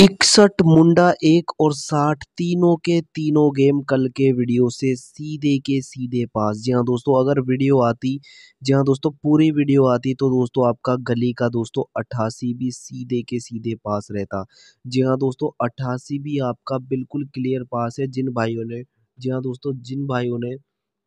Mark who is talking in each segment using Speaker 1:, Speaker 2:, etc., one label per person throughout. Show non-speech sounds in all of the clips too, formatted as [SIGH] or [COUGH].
Speaker 1: इकसठ मुंडा एक और साठ तीनों के तीनों गेम कल के वीडियो से सीधे के सीधे पास जी हाँ दोस्तों अगर वीडियो आती जी हाँ दोस्तों पूरी वीडियो आती तो दोस्तों आपका गली का दोस्तों अट्ठासी भी सीधे के सीधे पास रहता जी हाँ दोस्तों अट्ठासी भी आपका बिल्कुल क्लियर पास है जिन भाइयों ने जी हाँ दोस्तों जिन भाइयों ने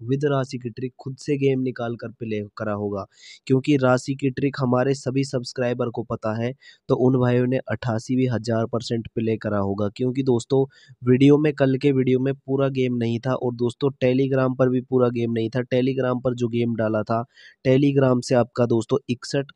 Speaker 1: विद राशि की ट्रिक खुद से गेम निकाल कर प्ले करा होगा क्योंकि राशि की ट्रिक हमारे सभी सब्सक्राइबर को पता है तो उन भाइयों ने अट्ठासी हज़ार परसेंट प्ले करा होगा क्योंकि दोस्तों वीडियो में कल के वीडियो में पूरा गेम नहीं था और दोस्तों टेलीग्राम पर भी पूरा गेम नहीं था टेलीग्राम पर जो गेम डाला था टेलीग्राम से आपका दोस्तों इकसठ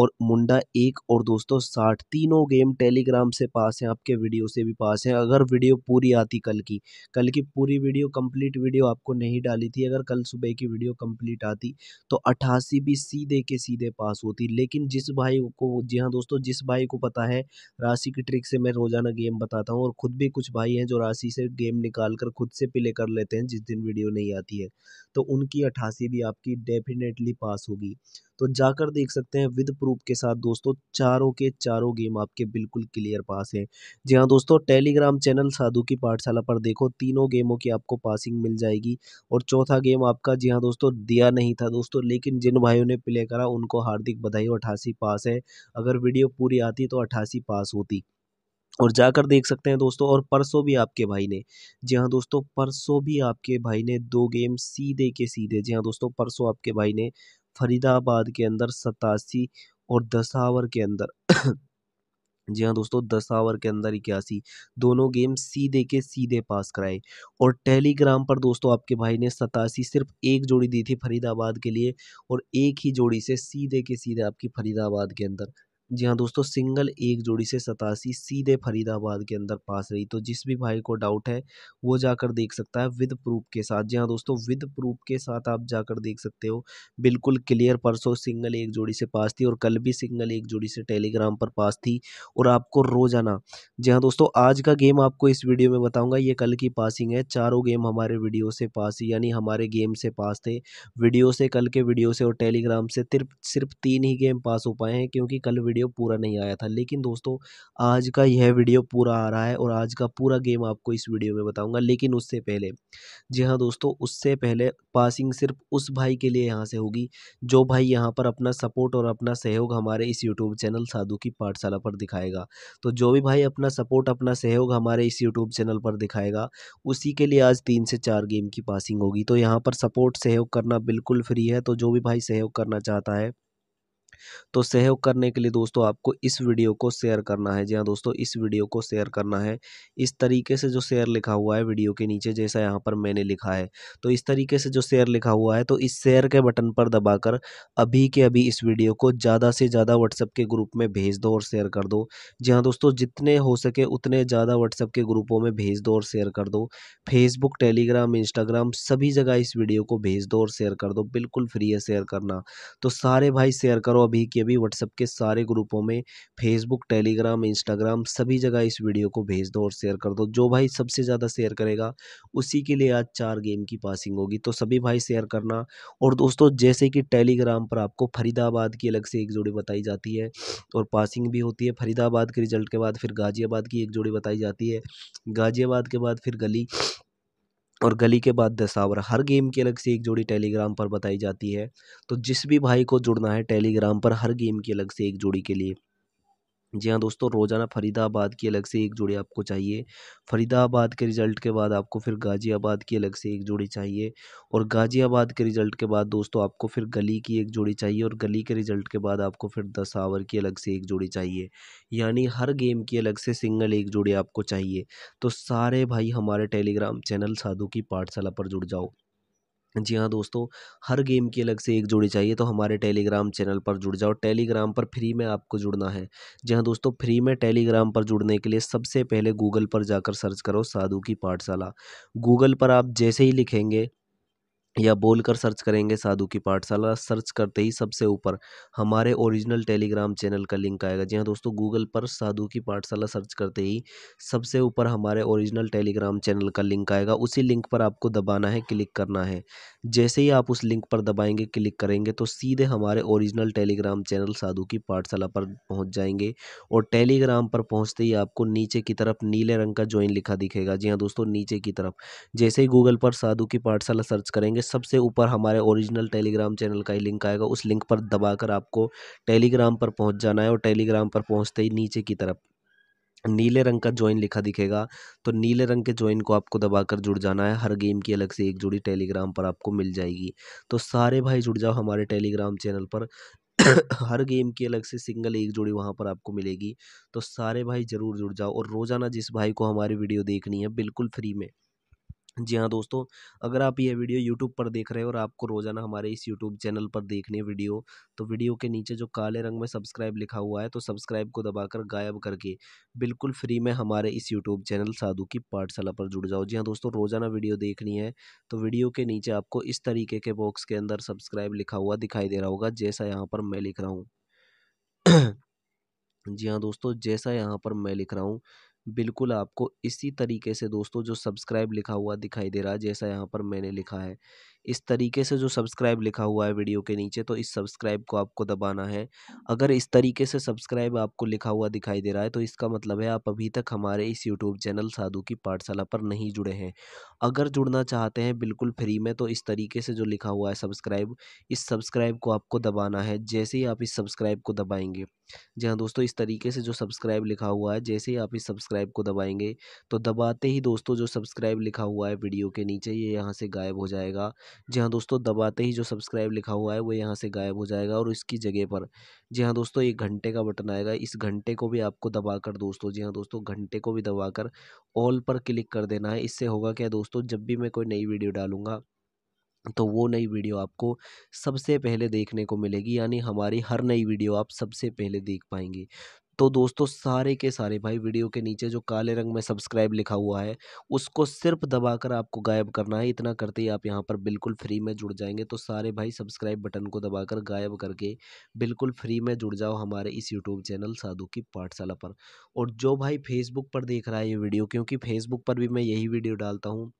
Speaker 1: और मुंडा एक और दोस्तों साठ तीनों गेम टेलीग्राम से पास हैं आपके वीडियो से भी पास हैं अगर वीडियो पूरी आती कल की कल की पूरी वीडियो कंप्लीट वीडियो आपको नहीं डाली थी अगर कल सुबह की वीडियो कंप्लीट आती तो अट्ठासी भी सीधे के सीधे पास होती लेकिन जिस भाई को जी हाँ दोस्तों जिस भाई को पता है राशि की ट्रिक से मैं रोज़ाना गेम बताता हूँ और ख़ुद भी कुछ भाई हैं जो राशि से गेम निकाल कर खुद से प्ले कर लेते हैं जिस दिन वीडियो नहीं आती है तो उनकी अट्ठासी भी आपकी डेफिनेटली पास होगी तो जाकर देख सकते हैं विद प्रूफ के साथ दोस्तों चारों के चारों गेम आपके बिल्कुल क्लियर पास हैं जी हाँ दोस्तों टेलीग्राम चैनल साधु की पाठशाला पर देखो तीनों गेमों की आपको पासिंग मिल जाएगी और चौथा गेम आपका जी हाँ दोस्तों दिया नहीं था दोस्तों लेकिन जिन भाइयों ने प्ले करा उनको हार्दिक बधाई अठासी पास है अगर वीडियो पूरी आती तो अठासी पास होती और जाकर देख सकते हैं दोस्तों और परसों भी आपके भाई ने जी हाँ दोस्तों परसों भी आपके भाई ने दो गेम सीधे के सीधे जी हाँ दोस्तों परसों आपके भाई ने फरीदाबाद के अंदर सतासी और दसावर के अंदर [COUGHS] जी हाँ दोस्तों दशावर के अंदर इक्यासी दोनों गेम सीधे के सीधे पास कराए और टेलीग्राम पर दोस्तों आपके भाई ने सतासी सिर्फ एक जोड़ी दी थी फरीदाबाद के लिए और एक ही जोड़ी से सीधे के सीधे आपकी फरीदाबाद के अंदर जी हाँ दोस्तों सिंगल एक जोड़ी से सतासी सीधे फरीदाबाद के अंदर पास रही तो जिस भी भाई को डाउट है वो जाकर देख सकता है विद प्रूफ के साथ जी हाँ दोस्तों विद प्रूफ के साथ आप जाकर देख सकते हो बिल्कुल क्लियर परसों सिंगल एक जोड़ी से पास थी और कल भी सिंगल एक जोड़ी से टेलीग्राम पर पास थी और आपको रोजाना जी हाँ दोस्तों आज का गेम आपको इस वीडियो में बताऊँगा ये कल की पासिंग है चारों गेम हमारे वीडियो से पास यानी हमारे गेम से पास थे वीडियो से कल के वीडियो से और टेलीग्राम से सिर्फ सिर्फ तीन ही गेम पास हो पाए हैं क्योंकि कल वीडियो वीडियो पूरा नहीं आया था लेकिन दोस्तों आज का यह वीडियो पूरा आ रहा है और आज का पूरा गेम आपको इस वीडियो में बताऊंगा लेकिन उससे पहले जी हाँ दोस्तों उससे पहले पासिंग सिर्फ उस भाई के लिए यहाँ से होगी जो भाई यहाँ पर अपना सपोर्ट और अपना सहयोग हमारे इस यूट्यूब चैनल साधु की पाठशाला पर दिखाएगा तो जो भी भाई अपना सपोर्ट अपना सहयोग हमारे इस यूट्यूब चैनल पर दिखाएगा उसी के लिए आज तीन से चार गेम की पासिंग होगी तो यहाँ पर सपोर्ट सहयोग करना बिल्कुल फ्री है तो जो भी भाई सहयोग करना चाहता है तो सहयोग करने के लिए दोस्तों आपको इस वीडियो को शेयर करना है जी हाँ दोस्तों इस वीडियो को शेयर करना है इस तरीके से जो शेयर लिखा हुआ है वीडियो के नीचे जैसा यहाँ पर मैंने लिखा है तो इस तरीके से जो शेयर लिखा हुआ है तो इस शेयर के बटन पर दबाकर अभी के अभी इस वीडियो को ज़्यादा से ज़्यादा व्हाट्सएप के ग्रुप में भेज दो और शेयर कर दो जी हाँ दोस्तों जितने हो सके उतने ज़्यादा व्हाट्सएप के ग्रुपों में भेज दो और शेयर कर दो फेसबुक टेलीग्राम इंस्टाग्राम सभी जगह इस वीडियो को भेज दो और शेयर कर दो बिल्कुल फ्री है शेयर करना तो सारे भाई शेयर करो अभी भी कि अभी व्हाट्सएप के सारे ग्रुपों में फेसबुक टेलीग्राम इंस्टाग्राम सभी जगह इस वीडियो को भेज दो और शेयर कर दो जो भाई सबसे ज़्यादा शेयर करेगा उसी के लिए आज चार गेम की पासिंग होगी तो सभी भाई शेयर करना और दोस्तों जैसे कि टेलीग्राम पर आपको फरीदाबाद की अलग से एक जोड़ी बताई जाती है और पासिंग भी होती है फरीदाबाद के रिजल्ट के बाद फिर गाज़ियाबाद की एक जोड़ी बताई जाती है गाज़ियाबाद के बाद फिर गली और गली के बाद दशावर हर गेम की अलग से एक जोड़ी टेलीग्राम पर बताई जाती है तो जिस भी भाई को जुड़ना है टेलीग्राम पर हर गेम की अलग से एक जोड़ी के लिए जी हाँ दोस्तों रोज़ाना फरीदाबाद की अलग से एक जोड़ी आपको चाहिए फरीदाबाद के रिज़ल्ट के बाद आपको फिर गाज़ियाबाद की अलग से एक जोड़ी चाहिए और गाज़ियाबाद के रिज़ल्ट के बाद दोस्तों आपको फिर गली की एक जोड़ी चाहिए और गली के रिज़ल्ट के बाद आपको फिर दसावर की अलग से एक जोड़ी चाहिए यानी हर गेम की अलग से सिंगल एक जोड़ी आपको चाहिए तो सारे भाई हमारे टेलीग्राम चैनल साधु की पाठशाला पर जुड़ जाओ जी हाँ दोस्तों हर गेम की अलग से एक जोड़ी चाहिए तो हमारे टेलीग्राम चैनल पर जुड़ जाओ टेलीग्राम पर फ्री में आपको जुड़ना है जी हाँ दोस्तों फ्री में टेलीग्राम पर जुड़ने के लिए सबसे पहले गूगल पर जाकर सर्च करो साधु की पाठशाला गूगल पर आप जैसे ही लिखेंगे या बोल कर सर्च करेंगे साधु की पाठशाला सर्च करते ही सबसे ऊपर हमारे ओरिजिनल टेलीग्राम चैनल का लिंक आएगा जी हाँ दोस्तों गूगल पर साधु की पाठशाला सर्च करते ही सबसे ऊपर हमारे ओरिजिनल टेलीग्राम चैनल का लिंक आएगा उसी लिंक पर आपको दबाना है क्लिक करना है जैसे ही आप उस लिंक पर दबाएंगे क्लिक करेंगे तो सीधे हमारे ओरिजिनल टेलीग्राम चैनल साधु की पाठशाला पर पहुँच जाएंगे और टेलीग्राम पर पहुँचते ही आपको नीचे की तरफ नीले रंग का ज्वाइन लिखा दिखेगा जी हाँ दोस्तों नीचे की तरफ जैसे ही गूगल पर साधु की पाठशाला सर्च करेंगे सबसे ऊपर हमारे ओरिजिनल टेलीग्राम चैनल का ही लिंक आएगा उस लिंक पर दबाकर आपको टेलीग्राम पर पहुंच जाना है और टेलीग्राम पर पहुंचते ही नीचे की तरफ नीले रंग का ज्वाइन लिखा दिखेगा तो नीले रंग के ज्वाइन को आपको दबाकर जुड़ जाना है हर गेम की अलग से एक जुड़ी टेलीग्राम पर आपको मिल जाएगी तो सारे भाई जुड़ जाओ हमारे टेलीग्राम चैनल पर [COUGHS] हर गेम की अलग से सिंगल एक जोड़ी वहाँ पर आपको मिलेगी तो सारे भाई ज़रूर जुड़ जाओ और रोज़ाना जिस भाई को हमारी वीडियो देखनी है बिल्कुल फ्री में जी हाँ दोस्तों अगर आप ये वीडियो यूट्यूब पर देख रहे हो और आपको रोज़ाना हमारे इस यूट्यूब चैनल पर देखनी है वीडियो तो वीडियो के नीचे जो काले रंग में सब्सक्राइब लिखा हुआ है तो सब्सक्राइब को दबाकर गायब करके बिल्कुल फ्री में हमारे इस यूट्यूब चैनल साधु की पाठशाला पर जुड़ जाओ जी हाँ दोस्तों रोज़ाना वीडियो देखनी है तो वीडियो के नीचे आपको इस तरीके के बॉक्स के अंदर सब्सक्राइब लिखा हुआ दिखाई दे रहा होगा जैसा यहाँ पर मैं लिख रहा हूँ [CLEARS THROAT] जी हाँ दोस्तों जैसा यहाँ पर मैं लिख रहा हूँ बिल्कुल आपको इसी तरीके से दोस्तों जो सब्सक्राइब लिखा हुआ दिखाई दे रहा है जैसा यहाँ पर मैंने लिखा है इस तरीके से जो सब्सक्राइब लिखा हुआ है वीडियो के नीचे तो इस सब्सक्राइब को आपको दबाना है अगर इस तरीके से सब्सक्राइब आपको लिखा हुआ दिखाई दे रहा है तो इसका मतलब है आप अभी तक हमारे इस यूट्यूब चैनल साधु की पाठशाला पर नहीं जुड़े हैं अगर जुड़ना चाहते हैं बिल्कुल फ्री में तो इस तरीके से जो लिखा हुआ है सब्सक्राइब इस सब्सक्राइब को आपको दबाना है जैसे ही आप इस सब्सक्राइब को दबाएंगे जी हाँ दोस्तों इस तरीके से जो सब्सक्राइब लिखा हुआ है जैसे ही आप इस सब्सक्राइब को दबाएंगे तो दबाते ही दोस्तों जो सब्सक्राइब लिखा हुआ है वीडियो के नीचे ये यहाँ से गायब हो जाएगा जी हाँ दोस्तों दबाते ही जो सब्सक्राइब लिखा हुआ है वो यहाँ से गायब हो जाएगा और इसकी जगह पर जी हाँ दोस्तों एक घंटे का बटन आएगा इस घंटे को भी आपको दबाकर दोस्तों जी हाँ दोस्तों घंटे को भी दबाकर ऑल पर क्लिक कर देना है इससे होगा क्या दोस्तों जब भी मैं कोई नई वीडियो डालूँगा तो वो नई वीडियो आपको सबसे पहले देखने को मिलेगी यानी हमारी हर नई वीडियो आप सबसे पहले देख पाएंगे तो दोस्तों सारे के सारे भाई वीडियो के नीचे जो काले रंग में सब्सक्राइब लिखा हुआ है उसको सिर्फ दबाकर आपको गायब करना है इतना करते ही आप यहाँ पर बिल्कुल फ्री में जुड़ जाएंगे तो सारे भाई सब्सक्राइब बटन को दबाकर गायब करके बिल्कुल फ्री में जुड़ जाओ हमारे इस यूट्यूब चैनल साधु की पाठशाला पर और जो भाई फेसबुक पर देख रहा है ये वीडियो क्योंकि फेसबुक पर भी मैं यही वीडियो डालता हूँ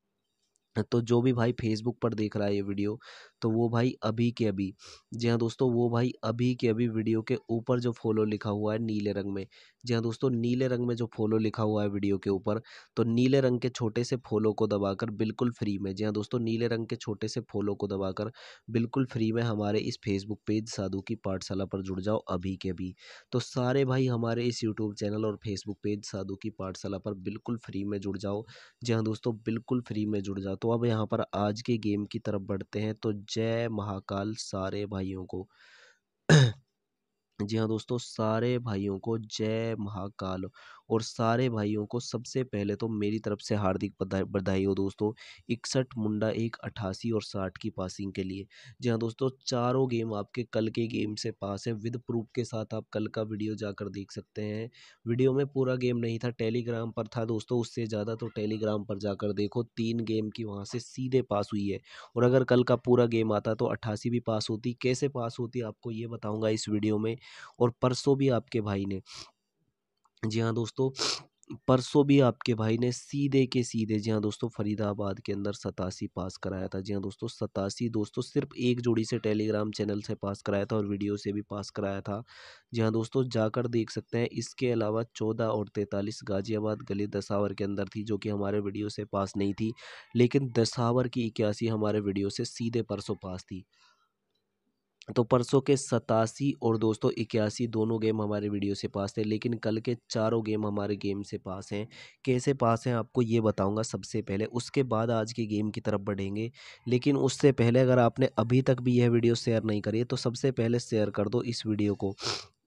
Speaker 1: तो जो भी भाई फेसबुक पर देख रहा है ये वीडियो तो वो भाई अभी के अभी जी हाँ दोस्तों वो भाई अभी के अभी वीडियो के ऊपर जो फॉलो लिखा हुआ है नीले रंग में जी हाँ दोस्तों नीले रंग में जो फॉलो लिखा हुआ है वीडियो के ऊपर तो नीले रंग के छोटे से फॉलो को दबाकर बिल्कुल फ्री में जी हाँ दोस्तों नीले रंग के छोटे से फॉलो को दबाकर बिल्कुल फ्री में हमारे इस फेसबुक पेज साधु की पाठशाला पर जुड़ जाओ अभी के अभी तो सारे भाई हमारे इस यूट्यूब चैनल और फेसबुक पेज साधु की पाठशाला पर बिल्कुल फ्री में जुड़ जाओ जी हाँ दोस्तों बिल्कुल फ्री में जुड़ जाओ तो अब यहाँ पर आज के गेम की तरफ बढ़ते हैं तो जय महाकाल सारे भाइयों को [CLEARS THROAT] जी हाँ दोस्तों सारे भाइयों को जय महाकाल और सारे भाइयों को सबसे पहले तो मेरी तरफ से हार्दिक बधाई बधाई हो दोस्तों इकसठ मुंडा एक अट्ठासी और साठ की पासिंग के लिए जी हाँ दोस्तों चारों गेम आपके कल के गेम से पास है विद प्रूफ के साथ आप कल का वीडियो जाकर देख सकते हैं वीडियो में पूरा गेम नहीं था टेलीग्राम पर था दोस्तों उससे ज़्यादा तो टेलीग्राम पर जाकर देखो तीन गेम की वहाँ से सीधे पास हुई है और अगर कल का पूरा गेम आता तो अट्ठासी भी पास होती कैसे पास होती आपको ये बताऊँगा इस वीडियो में और परसों भी आपके भाई ने जी हाँ दोस्तों परसों भी आपके भाई ने सीधे के सीधे जी हाँ दोस्तों फरीदाबाद के अंदर सतासी पास कराया था जी हाँ दोस्तों सतासी दोस्तों सिर्फ एक जोड़ी से टेलीग्राम चैनल से पास कराया था और वीडियो से भी पास कराया था जी हाँ दोस्तों जाकर देख सकते हैं इसके अलावा चौदह और तैंतालीस गाजियाबाद गली दसावर के अंदर थी जो कि हमारे वीडियो से पास नहीं थी लेकिन दसावर की इक्यासी हमारे वीडियो से सीधे परसों पास थी तो परसों के सतासी और दोस्तों इक्यासी दोनों गेम हमारे वीडियो से पास थे लेकिन कल के चारों गेम हमारे गेम से पास हैं कैसे पास हैं आपको ये बताऊंगा सबसे पहले उसके बाद आज की गेम की तरफ बढ़ेंगे लेकिन उससे पहले अगर आपने अभी तक भी यह वीडियो शेयर नहीं करी है तो सबसे पहले शेयर कर दो इस वीडियो को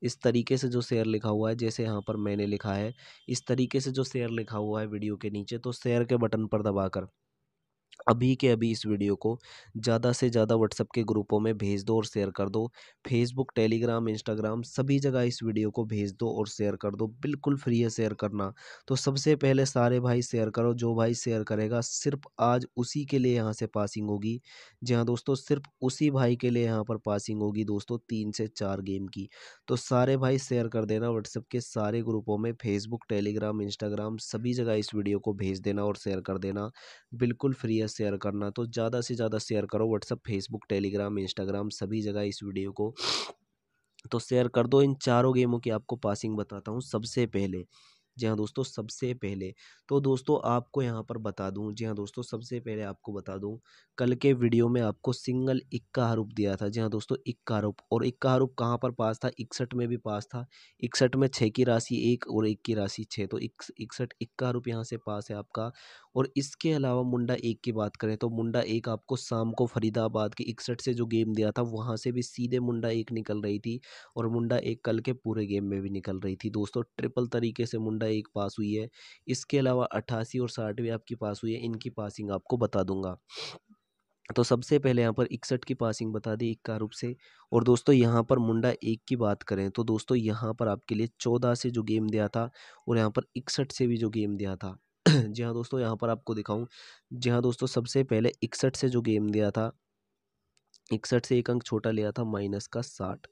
Speaker 1: इस तरीके से जो शेयर लिखा हुआ है जैसे यहाँ पर मैंने लिखा है इस तरीके से जो शेयर लिखा हुआ है वीडियो के नीचे तो शेयर के बटन पर दबाकर अभी के अभी इस वीडियो को ज़्यादा से ज़्यादा व्हाट्सएप के ग्रुपों में भेज दो और शेयर कर दो फेसबुक टेलीग्राम इंस्टाग्राम सभी जगह इस वीडियो को भेज दो और शेयर कर दो बिल्कुल फ्री है शेयर करना तो सबसे पहले सारे भाई शेयर करो जो भाई शेयर करेगा सिर्फ आज उसी के लिए यहाँ से पासिंग होगी जी हाँ दोस्तों सिर्फ उसी भाई के लिए यहाँ पर पासिंग होगी दोस्तों तीन से चार गेम की तो सारे भाई शेयर कर देना व्हाट्सएप के सारे ग्रुपों में फेसबुक टेलीग्राम इंस्टाग्राम सभी जगह इस वीडियो को भेज देना और शेयर कर देना बिल्कुल फ्री है शेयर करना तो ज़्यादा से ज़्यादा शेयर करो व्हाट्सअप फेसबुक टेलीग्राम इंस्टाग्राम सभी जगह इस वीडियो को तो शेयर कर दो इन चारों गेमों की आपको पासिंग बताता हूँ सबसे पहले जी हाँ दोस्तों सबसे पहले तो दोस्तों आपको यहाँ पर बता दूँ जी हाँ दोस्तों सबसे पहले आपको बता दूँ कल के वीडियो में आपको सिंगल इक्का हरूप दिया था जी हाँ दोस्तों इक्का हरूप और इक्का हरूप कहाँ पर पास था इकसठ में भी पास था इकसठ में छः की राशि एक और एक की राशि छः तो इकसठ इक्का हरूप यहाँ से पास है आपका और इसके अलावा मुंडा एक की बात करें तो मुंडा एक आपको शाम को फरीदाबाद की इकसठ से जो गेम दिया था वहाँ से भी सीधे मुंडा एक निकल रही थी और मुंडा एक कल के पूरे गेम में भी निकल रही थी दोस्तों ट्रिपल तरीके से मुंडा एक पास हुई है इसके अलावा अट्ठासी और साठ भी आपकी पास हुई है इनकी पासिंग आपको बता दूंगा तो सबसे पहले यहाँ पर इकसठ की पासिंग बता दी इक्का रूप से और दोस्तों यहाँ पर मुंडा एक की बात करें तो दोस्तों यहाँ पर आपके लिए चौदह से जो गेम दिया था और यहाँ पर इकसठ से भी जो गेम दिया था [CLEARS THROAT] जी हाँ दोस्तों यहाँ पर आपको दिखाऊँ जी हाँ दोस्तों सबसे पहले इकसठ से जो गेम दिया था इकसठ से एक अंक छोटा लिया था माइनस का साठ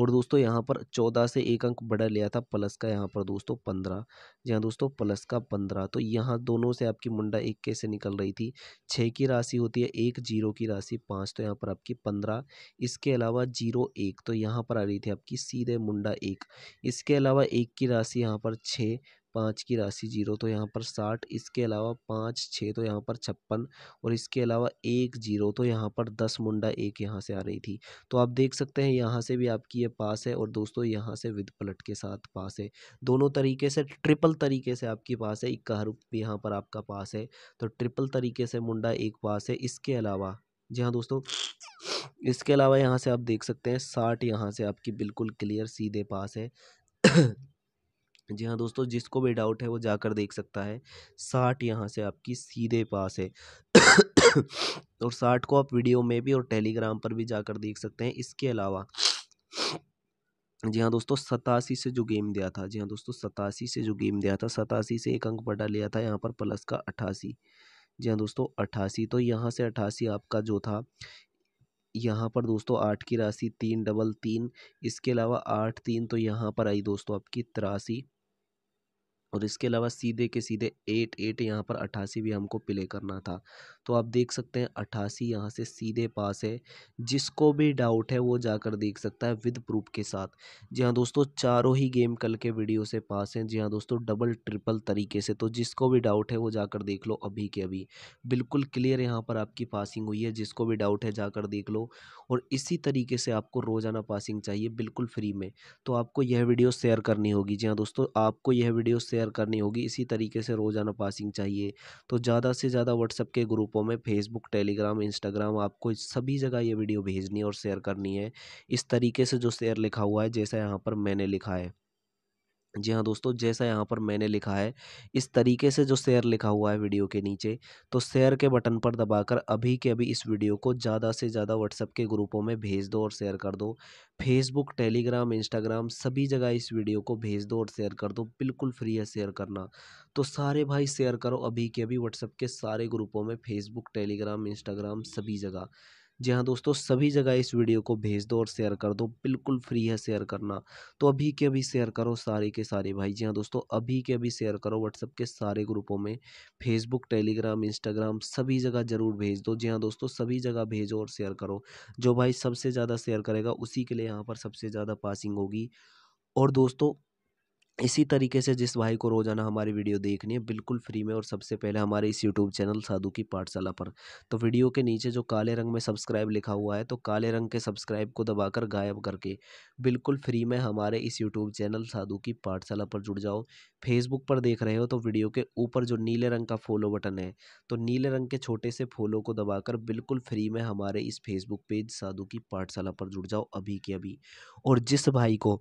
Speaker 1: और दोस्तों यहाँ पर चौदह से एक अंक बड़ा लिया था प्लस का यहाँ पर दोस्तों पंद्रह जी हाँ दोस्तों प्लस का पंद्रह तो यहाँ दोनों से आपकी मुंडा एक कैसे निकल रही थी छः की राशि होती है एक जीरो की राशि पाँच तो यहाँ पर आपकी पंद्रह इसके अलावा जीरो एक तो यहाँ पर आ रही थी आपकी सीधे मुंडा एक इसके अलावा एक की राशि यहाँ पर छः पाँच की राशि जीरो तो यहाँ पर साठ इसके अलावा पाँच छः तो यहाँ पर छप्पन और इसके अलावा एक जीरो तो यहाँ पर दस मुंडा एक यहाँ से आ रही थी तो आप देख सकते हैं यहाँ से भी आपकी ये पास है और दोस्तों यहाँ से विद पलट के साथ पास है दोनों तरीके से ट्रिपल तरीके से आपकी पास है इक्का हरूप यहाँ पर आपका पास है तो ट्रिपल तरीके से मुंडा एक पास है इसके अलावा जी हाँ दोस्तों इसके अलावा यहाँ से आप देख सकते हैं साठ यहाँ से आपकी बिल्कुल क्लियर सीधे पास है जी हाँ दोस्तों जिसको भी डाउट है वो जाकर देख सकता है साठ यहाँ से आपकी सीधे पास है और साठ को आप वीडियो में भी और टेलीग्राम पर भी जाकर देख सकते हैं इसके अलावा जी हाँ दोस्तों सतासी से जो गेम दिया था जी हाँ दोस्तों सतासी से जो गेम दिया था सतासी से एक अंक पटा लिया था यहाँ पर प्लस का अट्ठासी जी हाँ दोस्तों अट्ठासी तो यहाँ से अट्ठासी आपका जो था यहाँ पर दोस्तों आठ की राशि तीन डबल तीन इसके अलावा आठ तीन तो यहाँ पर आई दोस्तों आपकी तिरासी और इसके अलावा सीधे के सीधे एट एट यहाँ पर अट्ठासी भी हमको प्ले करना था तो आप देख सकते हैं अट्ठासी यहाँ से सीधे पास है जिसको भी डाउट है वो जाकर देख सकता है विद प्रूफ के साथ जी हाँ दोस्तों चारों ही गेम कल के वीडियो से पास हैं जी हाँ दोस्तों डबल ट्रिपल तरीके से तो जिसको भी डाउट है वो जाकर देख लो अभी के अभी बिल्कुल क्लियर यहाँ पर आपकी पासिंग हुई है जिसको भी डाउट है जाकर देख लो और इसी तरीके से आपको रोज़ाना पासिंग चाहिए बिल्कुल फ्री में तो आपको यह वीडियो शेयर करनी होगी जी हाँ दोस्तों आपको यह वीडियो शेयर शेयर करनी होगी इसी तरीके से रोज़ाना पासिंग चाहिए तो ज़्यादा से ज़्यादा व्हाट्सअप के ग्रुपों में फेसबुक टेलीग्राम इंस्टाग्राम आपको सभी जगह ये वीडियो भेजनी और शेयर करनी है इस तरीके से जो शेयर लिखा हुआ है जैसा यहाँ पर मैंने लिखा है जी हाँ दोस्तों, जैसा यहाँ पर मैंने लिखा है, इस तरीके से जो शेयर लिखा हुआ है वीडियो के नीचे, तो शेयर के बटन पर दबाकर अभी के अभी इस वीडियो को ज़्यादा से ज़्यादा व्हाट्सएप के ग्रुपों में भेज दो और शेयर कर दो। फेसबुक, टेलीग्राम, इंस्टाग्राम सभी जगह इस वीडियो को भेज दो और शेयर कर दो, बिल्कुल फ्री है शेयर करना। तो सारे भाई शेयर करो अभी के अभी व्हाट्सएप के सारे ग्रुपों में फेसबुक, टेलीग्राम, इंस्टाग्राम सभी जगह। जी हाँ दोस्तों सभी जगह इस वीडियो को भेज दो और शेयर कर दो बिल्कुल फ्री है शेयर करना तो अभी के अभी शेयर करो सारे के सारे भाई जी हाँ दोस्तों अभी के अभी शेयर करो व्हाट्सअप के सारे ग्रुपों में फेसबुक टेलीग्राम इंस्टाग्राम सभी जगह ज़रूर भेज दो जी हाँ दोस्तों सभी जगह भेजो और शेयर करो जो भाई सबसे ज़्यादा शेयर करेगा उसी के लिए यहाँ पर सबसे ज़्यादा पासिंग होगी और दोस्तों इसी तरीके से जिस भाई को रोज़ाना हमारी वीडियो देखनी है बिल्कुल फ्री में और सबसे पहले हमारे इस यूट्यूब चैनल साधु की पाठशाला पर तो वीडियो के नीचे जो काले रंग में सब्सक्राइब लिखा हुआ है तो काले रंग के सब्सक्राइब को दबाकर गायब करके बिल्कुल फ्री में हमारे इस यूट्यूब चैनल साधु की पाठशाला पर जुड़ जाओ फेसबुक पर देख रहे हो तो वीडियो के ऊपर जो नीले रंग का फॉलो बटन है तो नीले रंग के छोटे से फॉलो को दबाकर बिल्कुल फ्री में हमारे इस फेसबुक पेज साधु की पाठशाला पर जुड़ जाओ अभी के अभी और जिस भाई को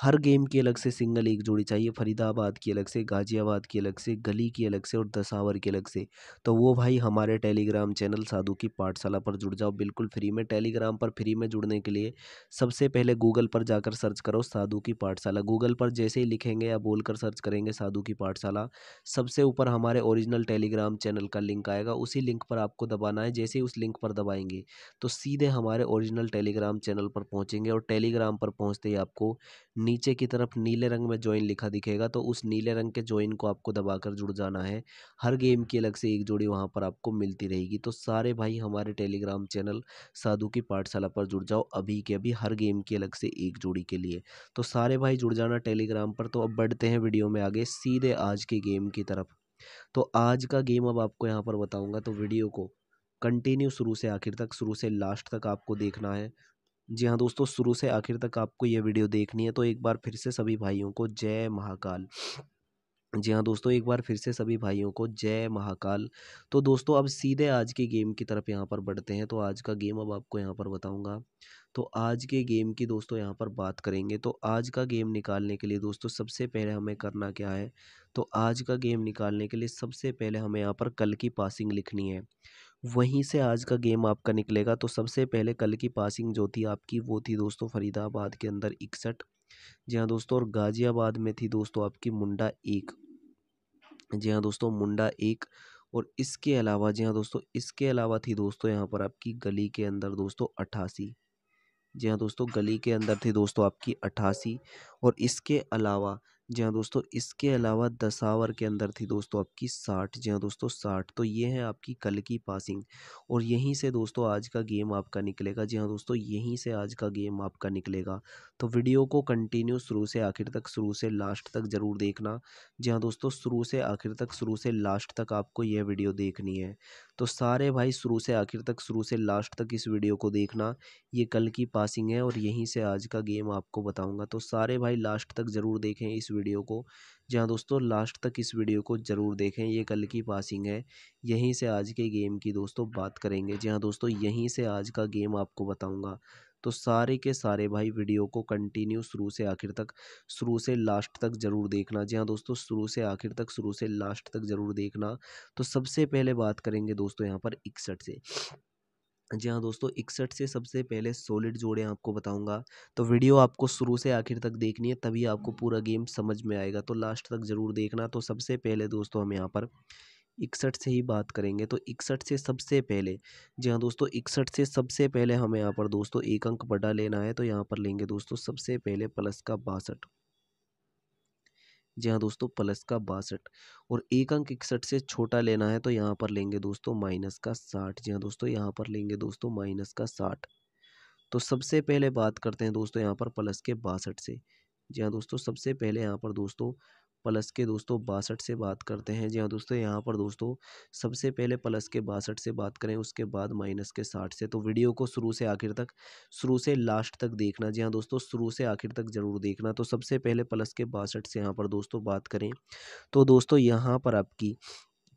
Speaker 1: हर गेम की अलग से सिंगल एक जोड़ी चाहिए फरीदाबाद की अलग से गाज़ियाबाद की अलग से गली की अलग से और दसावर की अलग से तो वो भाई हमारे टेलीग्राम चैनल साधु की पाठशाला पर जुड़ जाओ बिल्कुल फ्री में टेलीग्राम पर फ्री में जुड़ने के लिए सबसे पहले गूगल पर जाकर सर्च करो साधु की पाठशाला गूगल पर जैसे ही लिखेंगे या बोल सर्च करेंगे साधु की पाठशाला सबसे ऊपर हमारे ओरिजिनल टेलीग्राम चैनल का लिंक आएगा उसी लिंक पर आपको दबाना है जैसे ही उस लिंक पर दबाएंगे तो सीधे हमारे ओरिजिनल टेलीग्राम चैनल पर पहुँचेंगे और टेलीग्राम पर पहुँचते ही आपको नीचे की तरफ नीले रंग में ज्वाइन लिखा दिखेगा तो उस नीले रंग के ज्वाइन को आपको दबाकर जुड़ जाना है हर गेम की अलग से एक जोड़ी वहाँ पर आपको मिलती रहेगी तो सारे भाई हमारे टेलीग्राम चैनल साधु की पाठशाला पर जुड़ जाओ अभी के अभी हर गेम की अलग से एक जोड़ी के लिए तो सारे भाई जुड़ जाना टेलीग्राम पर तो अब बढ़ते हैं वीडियो में आगे सीधे आज के गेम की तरफ तो आज का गेम अब आपको यहाँ पर बताऊँगा तो वीडियो को कंटिन्यू शुरू से आखिर तक शुरू से लास्ट तक आपको देखना है जी हाँ दोस्तों शुरू से आखिर तक आपको ये वीडियो देखनी है तो एक बार फिर से सभी भाइयों को जय महाकाल जी हाँ दोस्तों एक बार फिर से सभी भाइयों को जय महाकाल तो दोस्तों अब सीधे आज के गेम की तरफ यहाँ पर बढ़ते हैं तो आज का गेम अब आपको यहाँ पर बताऊँगा तो आज के गेम की दोस्तों यहाँ पर बात करेंगे तो आज का गेम निकालने के लिए दोस्तों सबसे पहले हमें करना क्या है तो आज का गेम निकालने के लिए सबसे पहले हमें यहाँ पर कल की पासिंग लिखनी है वहीं से आज का गेम आपका निकलेगा तो सबसे पहले कल की पासिंग जो थी आपकी वो थी दोस्तों फरीदाबाद के अंदर इकसठ जी हाँ दोस्तों और गाज़ियाबाद में थी दोस्तों आपकी मुंडा एक जी हाँ दोस्तों मुंडा एक और इसके अलावा जी हाँ दोस्तों इसके अलावा थी दोस्तों यहाँ पर आपकी गली के अंदर दोस्तों अट्ठासी जी हाँ दोस्तों गली के अंदर थी दोस्तों आपकी अट्ठासी और इसके अलावा जी हाँ दोस्तों इसके अलावा दस आवर के अंदर थी दोस्तों आपकी साठ जी हाँ दोस्तों साठ तो ये है आपकी कल की पासिंग और यहीं से दोस्तों आज का गेम आपका निकलेगा जी हाँ दोस्तों यहीं से आज का गेम आपका निकलेगा तो वीडियो को कंटिन्यू शुरू से आखिर तक शुरू से लास्ट तक ज़रूर देखना जी हाँ दोस्तों शुरू से आखिर तक शुरू से लास्ट तक आपको यह वीडियो देखनी है तो सारे भाई शुरू से आखिर तक शुरू से लास्ट तक इस वीडियो को देखना ये कल की पासिंग है और यहीं से आज का गेम आपको बताऊँगा तो सारे भाई लास्ट तक ज़रूर देखें इस वीडियो वीडियो को जहाँ दोस्तों लास्ट तक इस वीडियो को ज़रूर देखें ये कल की पासिंग है यहीं से आज के गेम की दोस्तों बात करेंगे जहां दोस्तों यहीं से आज का गेम आपको बताऊंगा तो सारे के सारे भाई वीडियो को कंटिन्यू शुरू से आखिर तक शुरू से लास्ट तक ज़रूर देखना जी हाँ दोस्तों शुरू से आखिर तक शुरू से लास्ट तक ज़रूर देखना तो सबसे पहले बात करेंगे दोस्तों यहाँ पर इकसठ से जी हाँ दोस्तों इकसठ से सबसे पहले सॉलिड जोड़े आपको बताऊंगा तो वीडियो आपको शुरू से आखिर तक देखनी है तभी आपको पूरा गेम समझ में आएगा तो लास्ट तक ज़रूर देखना तो सबसे पहले दोस्तों हम यहाँ पर इकसठ से ही बात करेंगे तो इकसठ से सबसे पहले जी हाँ दोस्तों इकसठ से सबसे पहले हमें यहाँ पर दोस्तों एक अंक बड़ा लेना है तो यहाँ पर लेंगे दोस्तों सबसे पहले प्लस का बासठ जी हाँ दोस्तों प्लस का बासठ और एक अंक इकसठ से छोटा लेना है तो यहाँ पर लेंगे दोस्तों माइनस का साठ जी हाँ दोस्तों यहाँ पर लेंगे दोस्तों माइनस का साठ तो सबसे पहले बात करते हैं दोस्तों यहाँ पर प्लस के बासठ से जी हाँ दोस्तों सबसे पहले यहाँ पर दोस्तों प्लस के दोस्तों बासठ से बात करते हैं जी हाँ दोस्तों यहाँ पर दोस्तों सबसे पहले प्लस के बासठ से बात करें उसके बाद माइनस के साठ से तो वीडियो को शुरू से आखिर तक शुरू से लास्ट तक देखना जी हाँ दोस्तों शुरू से आखिर तक ज़रूर देखना तो सबसे पहले प्लस के बासठ से यहाँ पर दोस्तों बात करें तो दोस्तों यहाँ पर आपकी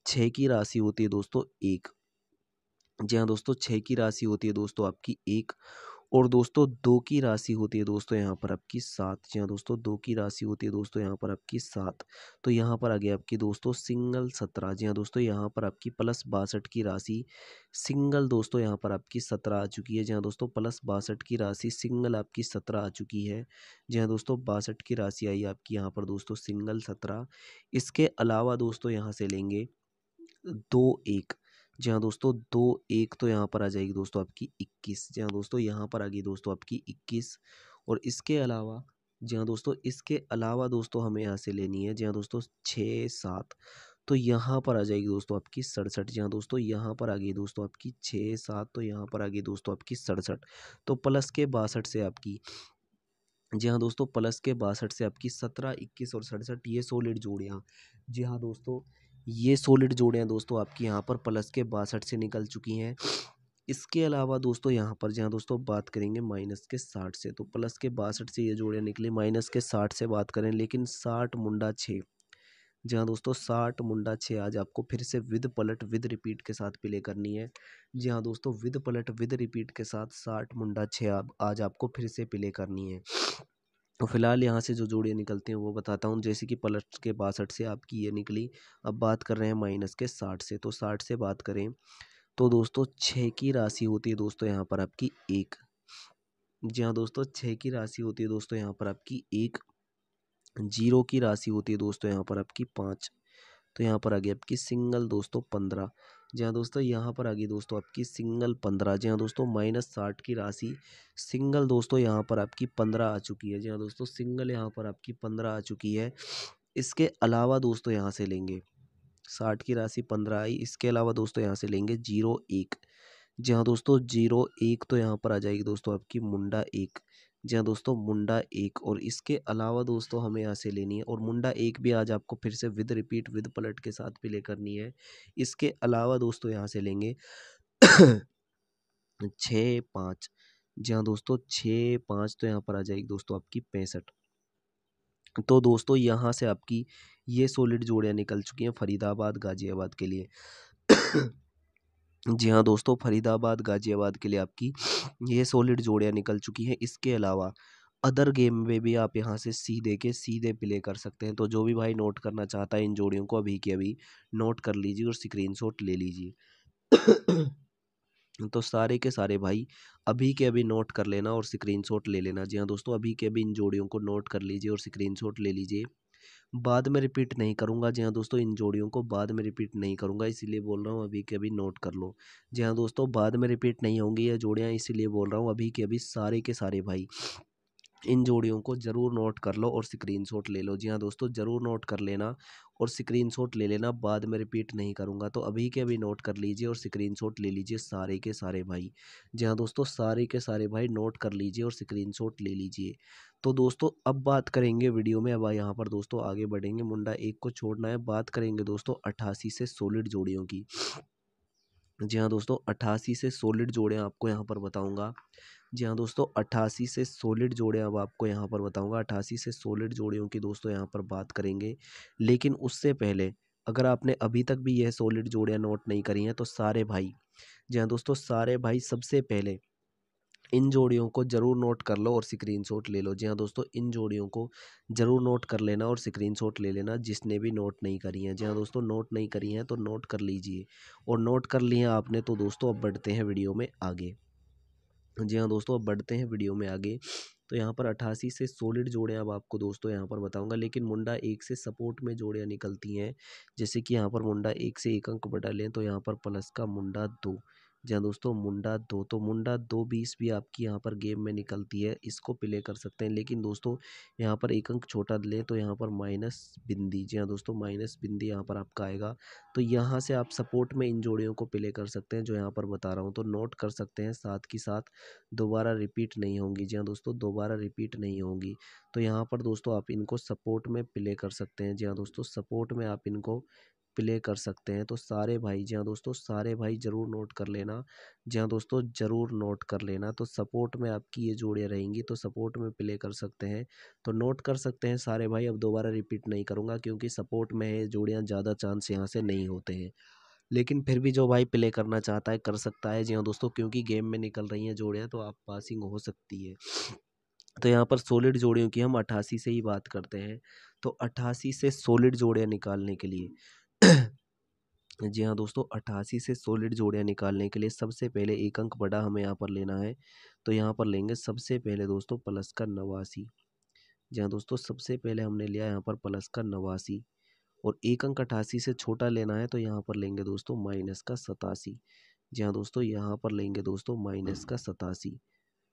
Speaker 1: छः की राशि होती है दोस्तों एक जी हाँ दोस्तों छः की राशि होती है दोस्तों आपकी एक और दोस्तों दो की राशि होती है दोस्तों यहाँ पर आपकी सात जी हाँ दोस्तों दो की राशि होती है दोस्तों यहाँ पर आपकी सात तो यहाँ पर आ गया आपकी दोस्तों सिंगल सत्रह जी हाँ दोस्तों यहाँ पर आपकी प्लस बासठ की राशि सिंगल दोस्तों यहाँ पर आपकी सत्रह आ चुकी है जी हाँ दोस्तों प्लस बासठ की राशि सिंगल आपकी सत्रह आ चुकी है जी हाँ दोस्तों बासठ की राशि आई आपकी यहाँ पर दोस्तों सिंगल सत्रह इसके अलावा दोस्तों यहाँ से लेंगे दो एक जी हाँ दोस्तों दो एक तो यहाँ पर आ जाएगी दोस्तों आपकी इक्कीस जी हाँ दोस्तों यहाँ पर आ गई दोस्तों आपकी इक्कीस और इसके अलावा जी हाँ दोस्तों इसके अलावा दोस्तों हमें यहाँ से लेनी है जी हाँ दोस्तों छः सात तो यहाँ पर आ जाएगी दोस्तों आपकी सड़सठ जी हाँ दोस्तों यहाँ पर आ गई दोस्तों आपकी छः सात तो यहाँ पर आ गई दोस्तों आपकी सड़सठ तो प्लस के बासठ से आपकी जी हाँ दोस्तों प्लस के बासठ से आपकी सत्रह इक्कीस और सड़सठ ये सोलिड जोड़ियाँ जी हाँ दोस्तों ये सोलिड जोड़े हैं दोस्तों आपकी यहाँ पर प्लस के बासठ से निकल चुकी हैं इसके अलावा दोस्तों यहाँ पर जहाँ दोस्तों बात करेंगे माइनस के साठ से तो प्लस के बासठ से ये जोड़ियाँ निकली माइनस के साठ से बात करें लेकिन साठ मुंडा छः जहाँ दोस्तों साठ मुंडा छः आज आपको फिर से विद पलट विद रिपीट के साथ प्ले करनी है जी हाँ दोस्तों विद पलट विद रिपीट के साथ साठ मुंडा छः आज आपको फिर से प्ले करनी है तो फ़िलहाल यहाँ से जो जोड़े निकलते हैं वो बताता हूँ जैसे कि प्लस के बासठ से आपकी ये निकली अब बात कर रहे हैं माइनस के साठ से तो साठ से बात करें तो दोस्तों छः की राशि होती है दोस्तों यहाँ पर आपकी एक जी हाँ दोस्तों छः की राशि होती है दोस्तों यहाँ पर आपकी एक जीरो की राशि होती है दोस्तों यहाँ पर आपकी पाँच तो यहाँ पर आ गई आपकी सिंगल दोस्तों पंद्रह जी हाँ दोस्तों यहाँ पर आ गई दोस्तों आपकी सिंगल पंद्रह जी हाँ दोस्तों माइनस साठ की राशि सिंगल दोस्तों यहाँ पर आपकी पंद्रह आ चुकी है जी हाँ दोस्तों सिंगल यहाँ पर आपकी पंद्रह आ चुकी है इसके अलावा दोस्तों यहाँ से लेंगे साठ की राशि पंद्रह आई इसके अलावा दोस्तों यहाँ से लेंगे जीरो एक जी हाँ दोस्तों जीरो एक तो यहाँ पर आ जाएगी दोस्तों आपकी मुंडा एक जी हाँ दोस्तों मुंडा एक और इसके अलावा दोस्तों हमें यहाँ से लेनी है और मुंडा एक भी आज आपको फिर से विद रिपीट विद पलट के साथ भी ले करनी है इसके अलावा दोस्तों यहाँ से लेंगे छः पाँच जी हाँ दोस्तों छः पाँच तो यहाँ पर आ जाएगी दोस्तों आपकी पैंसठ तो दोस्तों यहाँ से आपकी ये सॉलिड जोड़ियाँ निकल चुकी हैं फरीदाबाद गाज़ियाबाद के लिए जी हाँ दोस्तों फरीदाबाद गाज़ियाबाद के लिए आपकी ये सॉलिड जोड़ियाँ निकल चुकी हैं इसके अलावा अदर गेम में भी आप यहाँ से सीधे के सीधे प्ले कर सकते हैं तो जो भी भाई नोट करना चाहता है इन जोड़ियों को अभी के अभी नोट कर लीजिए और स्क्रीनशॉट ले लीजिए तो सारे के सारे भाई अभी के अभी नोट कर लेना और स्क्रीनशॉट ले लेना जी हाँ दोस्तों अभी के अभी इन जोड़ियों को नोट कर लीजिए और स्क्रीनशॉट ले लीजिए बाद में रिपीट नहीं करूँगा जी हाँ दोस्तों इन जोड़ियों को बाद में रिपीट नहीं करूँगा इसीलिए बोल रहा हूँ अभी के अभी नोट कर लो जी हाँ दोस्तों बाद में रिपीट नहीं होंगी ये जोड़ियाँ इसीलिए बोल रहा हूँ अभी के अभी सारे के सारे भाई इन जोड़ियों को ज़रूर नोट कर लो और स्क्रीनशॉट ले लो जी हाँ दोस्तों ज़रूर नोट कर लेना और स्क्रीनशॉट ले लेना बाद में रिपीट नहीं करूँगा तो अभी के अभी नोट कर लीजिए और स्क्रीनशॉट ले लीजिए सारे के सारे भाई जी हाँ दोस्तों सारे के सारे भाई नोट कर लीजिए और स्क्रीनशॉट ले लीजिए तो दोस्तों अब बात करेंगे वीडियो में अब यहाँ पर दोस्तों आगे बढ़ेंगे मुंडा एक को छोड़ना है बात करेंगे दोस्तों अट्ठासी से सोलिड जोड़ियों की जी हाँ दोस्तों अट्ठासी से सोलिड जोड़े आपको यहाँ पर बताऊँगा जी हाँ दोस्तों अट्ठासी से सोलिड जोड़े अब आपको यहाँ पर बताऊँगा अट्ठासी से सोलिड जोड़ियों की दोस्तों यहाँ पर बात करेंगे लेकिन उससे पहले अगर आपने अभी तक भी यह सोलिड जोड़ियाँ नोट नहीं करी हैं तो सारे भाई जी हाँ दोस्तों सारे भाई सबसे पहले इन जोड़ियों को ज़रूर नोट कर लो और स्क्रीनशॉट ले लो जी हाँ दोस्तों इन जोड़ियों को ज़रूर नोट कर लेना और स्क्रीनशॉट ले लेना जिसने भी नोट नहीं करी है जी हाँ दोस्तों नोट नहीं करी हैं तो नोट कर लीजिए और नोट कर लिए आपने तो दोस्तों अब बढ़ते हैं वीडियो में आगे जी हाँ दोस्तों अब बढ़ते हैं वीडियो में आगे तो यहाँ पर अट्ठासी से सोलिड जोड़े अब आपको दोस्तों यहाँ पर बताऊंगा लेकिन मुंडा एक से सपोर्ट में जोड़ियाँ निकलती हैं जैसे कि यहाँ पर मुंडा एक से एक अंक बटा लें तो यहाँ पर प्लस का मुंडा दो जहाँ दोस्तों मुंडा दो तो मुंडा दो बीस भी आपकी यहाँ पर गेम में निकलती है इसको प्ले कर सकते हैं लेकिन दोस्तों यहाँ पर एक अंक छोटा लें तो यहाँ पर माइनस बिंदी जी हाँ दोस्तों माइनस बिंदी यहाँ पर आपका आएगा तो यहाँ से आप सपोर्ट में इन जोड़ियों को प्ले कर सकते हैं जो यहाँ पर बता रहा हूँ तो नोट कर सकते हैं साथ ही साथ दोबारा रिपीट नहीं होंगी जी हाँ दोस्तों दोबारा रिपीट नहीं होंगी तो यहाँ पर दोस्तों आप इनको सपोर्ट में प्ले कर सकते हैं जी हाँ दोस्तों सपोर्ट में आप इनको प्ले कर सकते हैं तो सारे भाई जहाँ दोस्तों सारे भाई ज़रूर नोट कर लेना जहाँ दोस्तों ज़रूर नोट कर लेना तो सपोर्ट में आपकी ये जोड़ियाँ रहेंगी तो सपोर्ट में प्ले कर सकते हैं तो नोट कर सकते हैं सारे भाई अब दोबारा रिपीट नहीं करूँगा क्योंकि सपोर्ट में ये जोड़ियाँ ज़्यादा चांस यहाँ से नहीं होते हैं लेकिन फिर भी जो भाई प्ले करना चाहता है कर सकता है जी हाँ दोस्तों क्योंकि गेम में निकल रही हैं जोड़ियाँ तो आप पासिंग हो सकती है तो यहाँ पर सोलिड जोड़ियों की हम अट्ठासी से ही बात करते हैं तो अट्ठासी से सोलिड जोड़ियाँ निकालने के लिए [CLEARS THROAT] जी हाँ दोस्तों अट्ठासी से सोलिड जोड़ियाँ निकालने के लिए सबसे पहले एक अंक बड़ा हमें यहाँ पर लेना है तो यहाँ पर लेंगे सबसे पहले दोस्तों प्लस का नवासी जी हाँ दोस्तों सबसे पहले हमने लिया यहाँ पर प्लस का नवासी और एक अंक अट्ठासी से छोटा लेना है तो यहाँ पर लेंगे दोस्तों माइनस का सतासी जी हाँ दोस्तों यहाँ पर लेंगे दोस्तों माइनस का सतासी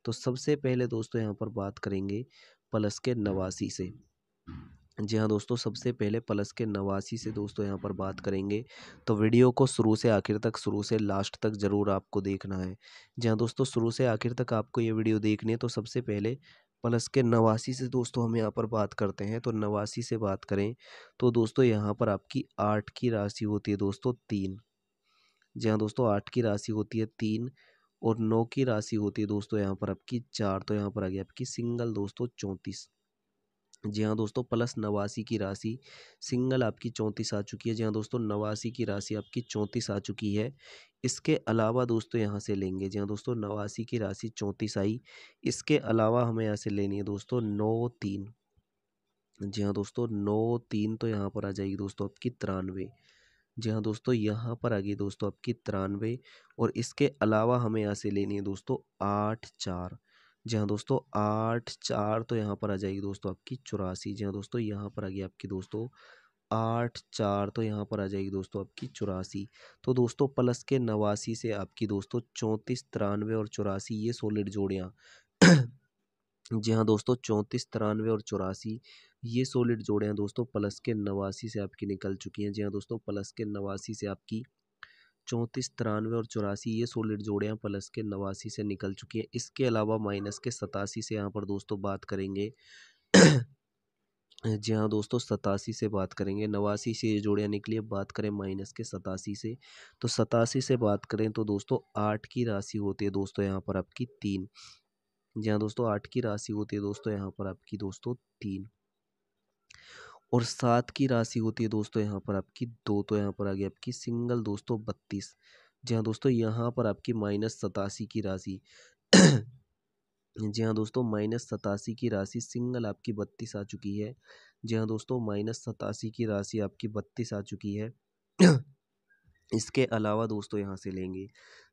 Speaker 1: तो सबसे पहले दोस्तों यहाँ पर बात करेंगे प्लस के नवासी से जी हाँ दोस्तों सबसे पहले प्लस के नवासी से दोस्तों यहाँ पर बात करेंगे तो वीडियो को शुरू से आखिर तक शुरू से लास्ट तक ज़रूर आपको देखना है जी हाँ दोस्तों शुरू से आखिर तक आपको ये वीडियो देखनी है तो सबसे पहले प्लस के नवासी से दोस्तों हम यहाँ पर बात करते हैं तो नवासी से बात करें तो दोस्तों यहाँ पर आपकी आठ की राशि होती है दोस्तों तीन जी हाँ दोस्तों आठ की राशि होती है तीन और नौ की राशि होती है दोस्तों यहाँ पर आपकी चार तो यहाँ पर आ गई आपकी सिंगल दोस्तों चौंतीस जी हाँ दोस्तों प्लस नवासी की राशि सिंगल आपकी चौंतीस आ चुकी है जी हाँ दोस्तों नवासी की राशि आपकी चौंतीस आ चुकी है इसके अलावा दोस्तों यहाँ से लेंगे जी हाँ दोस्तों नवासी की राशि चौंतीस आई इसके अलावा हमें यहाँ से लेनी है दोस्तों नौ तीन जी हाँ दोस्तों नौ तीन तो यहाँ पर आ जाएगी दोस्तों आपकी तिरानवे जी हाँ दोस्तों यहाँ पर आ गई दोस्तों आपकी तिरानवे और इसके अलावा हमें यहाँ से लेनी है दोस्तों आठ चार जी हाँ दोस्तों आठ चार तो यहाँ पर आ जाएगी दोस्तों आपकी चौरासी जी हाँ दोस्तों यहाँ पर आ गई आपकी दोस्तों आठ चार तो यहाँ पर आ जाएगी दोस्तों आपकी चौरासी तो दोस्तों प्लस के नवासी से आपकी दोस्तों चौंतीस तिरानवे और चौरासी ये सोलिड जोड़ियाँ जी हाँ दोस्तों चौंतीस तिरानवे और चौरासी ये सोलिड जोड़े हैं दोस्तों प्लस के नवासी से आपकी निकल चुकी हैं जी हाँ दोस्तों प्लस के नवासी से आपकी चौंतीस तिरानवे और चौरासी ये जोड़े जोड़ियाँ प्लस के नवासी से निकल चुकी हैं इसके अलावा माइनस के सतासी से यहाँ पर दोस्तों बात करेंगे जी हाँ दोस्तों सतासी से बात करेंगे नवासी से ये जोड़ियाँ निकली है बात करें माइनस के सतासी से तो सतासी से बात करें तो दोस्तों आठ की राशि होती है दोस्तों यहाँ पर आपकी तीन जी हाँ दोस्तों आठ की राशि होती है दोस्तों यहाँ पर आपकी दोस्तों तीन और सात की राशि होती है दोस्तों यहाँ पर आपकी दो तो यहाँ पर आ गई आपकी सिंगल दोस्तों बत्तीस जी हाँ दोस्तों यहाँ पर आपकी माइनस सतासी की राशि जी हाँ दोस्तों माइनस सतासी की राशि सिंगल आपकी बत्तीस आ चुकी है जी हाँ दोस्तों माइनस सतासी की राशि आपकी बत्तीस आ चुकी है इसके अलावा दोस्तों यहाँ से लेंगे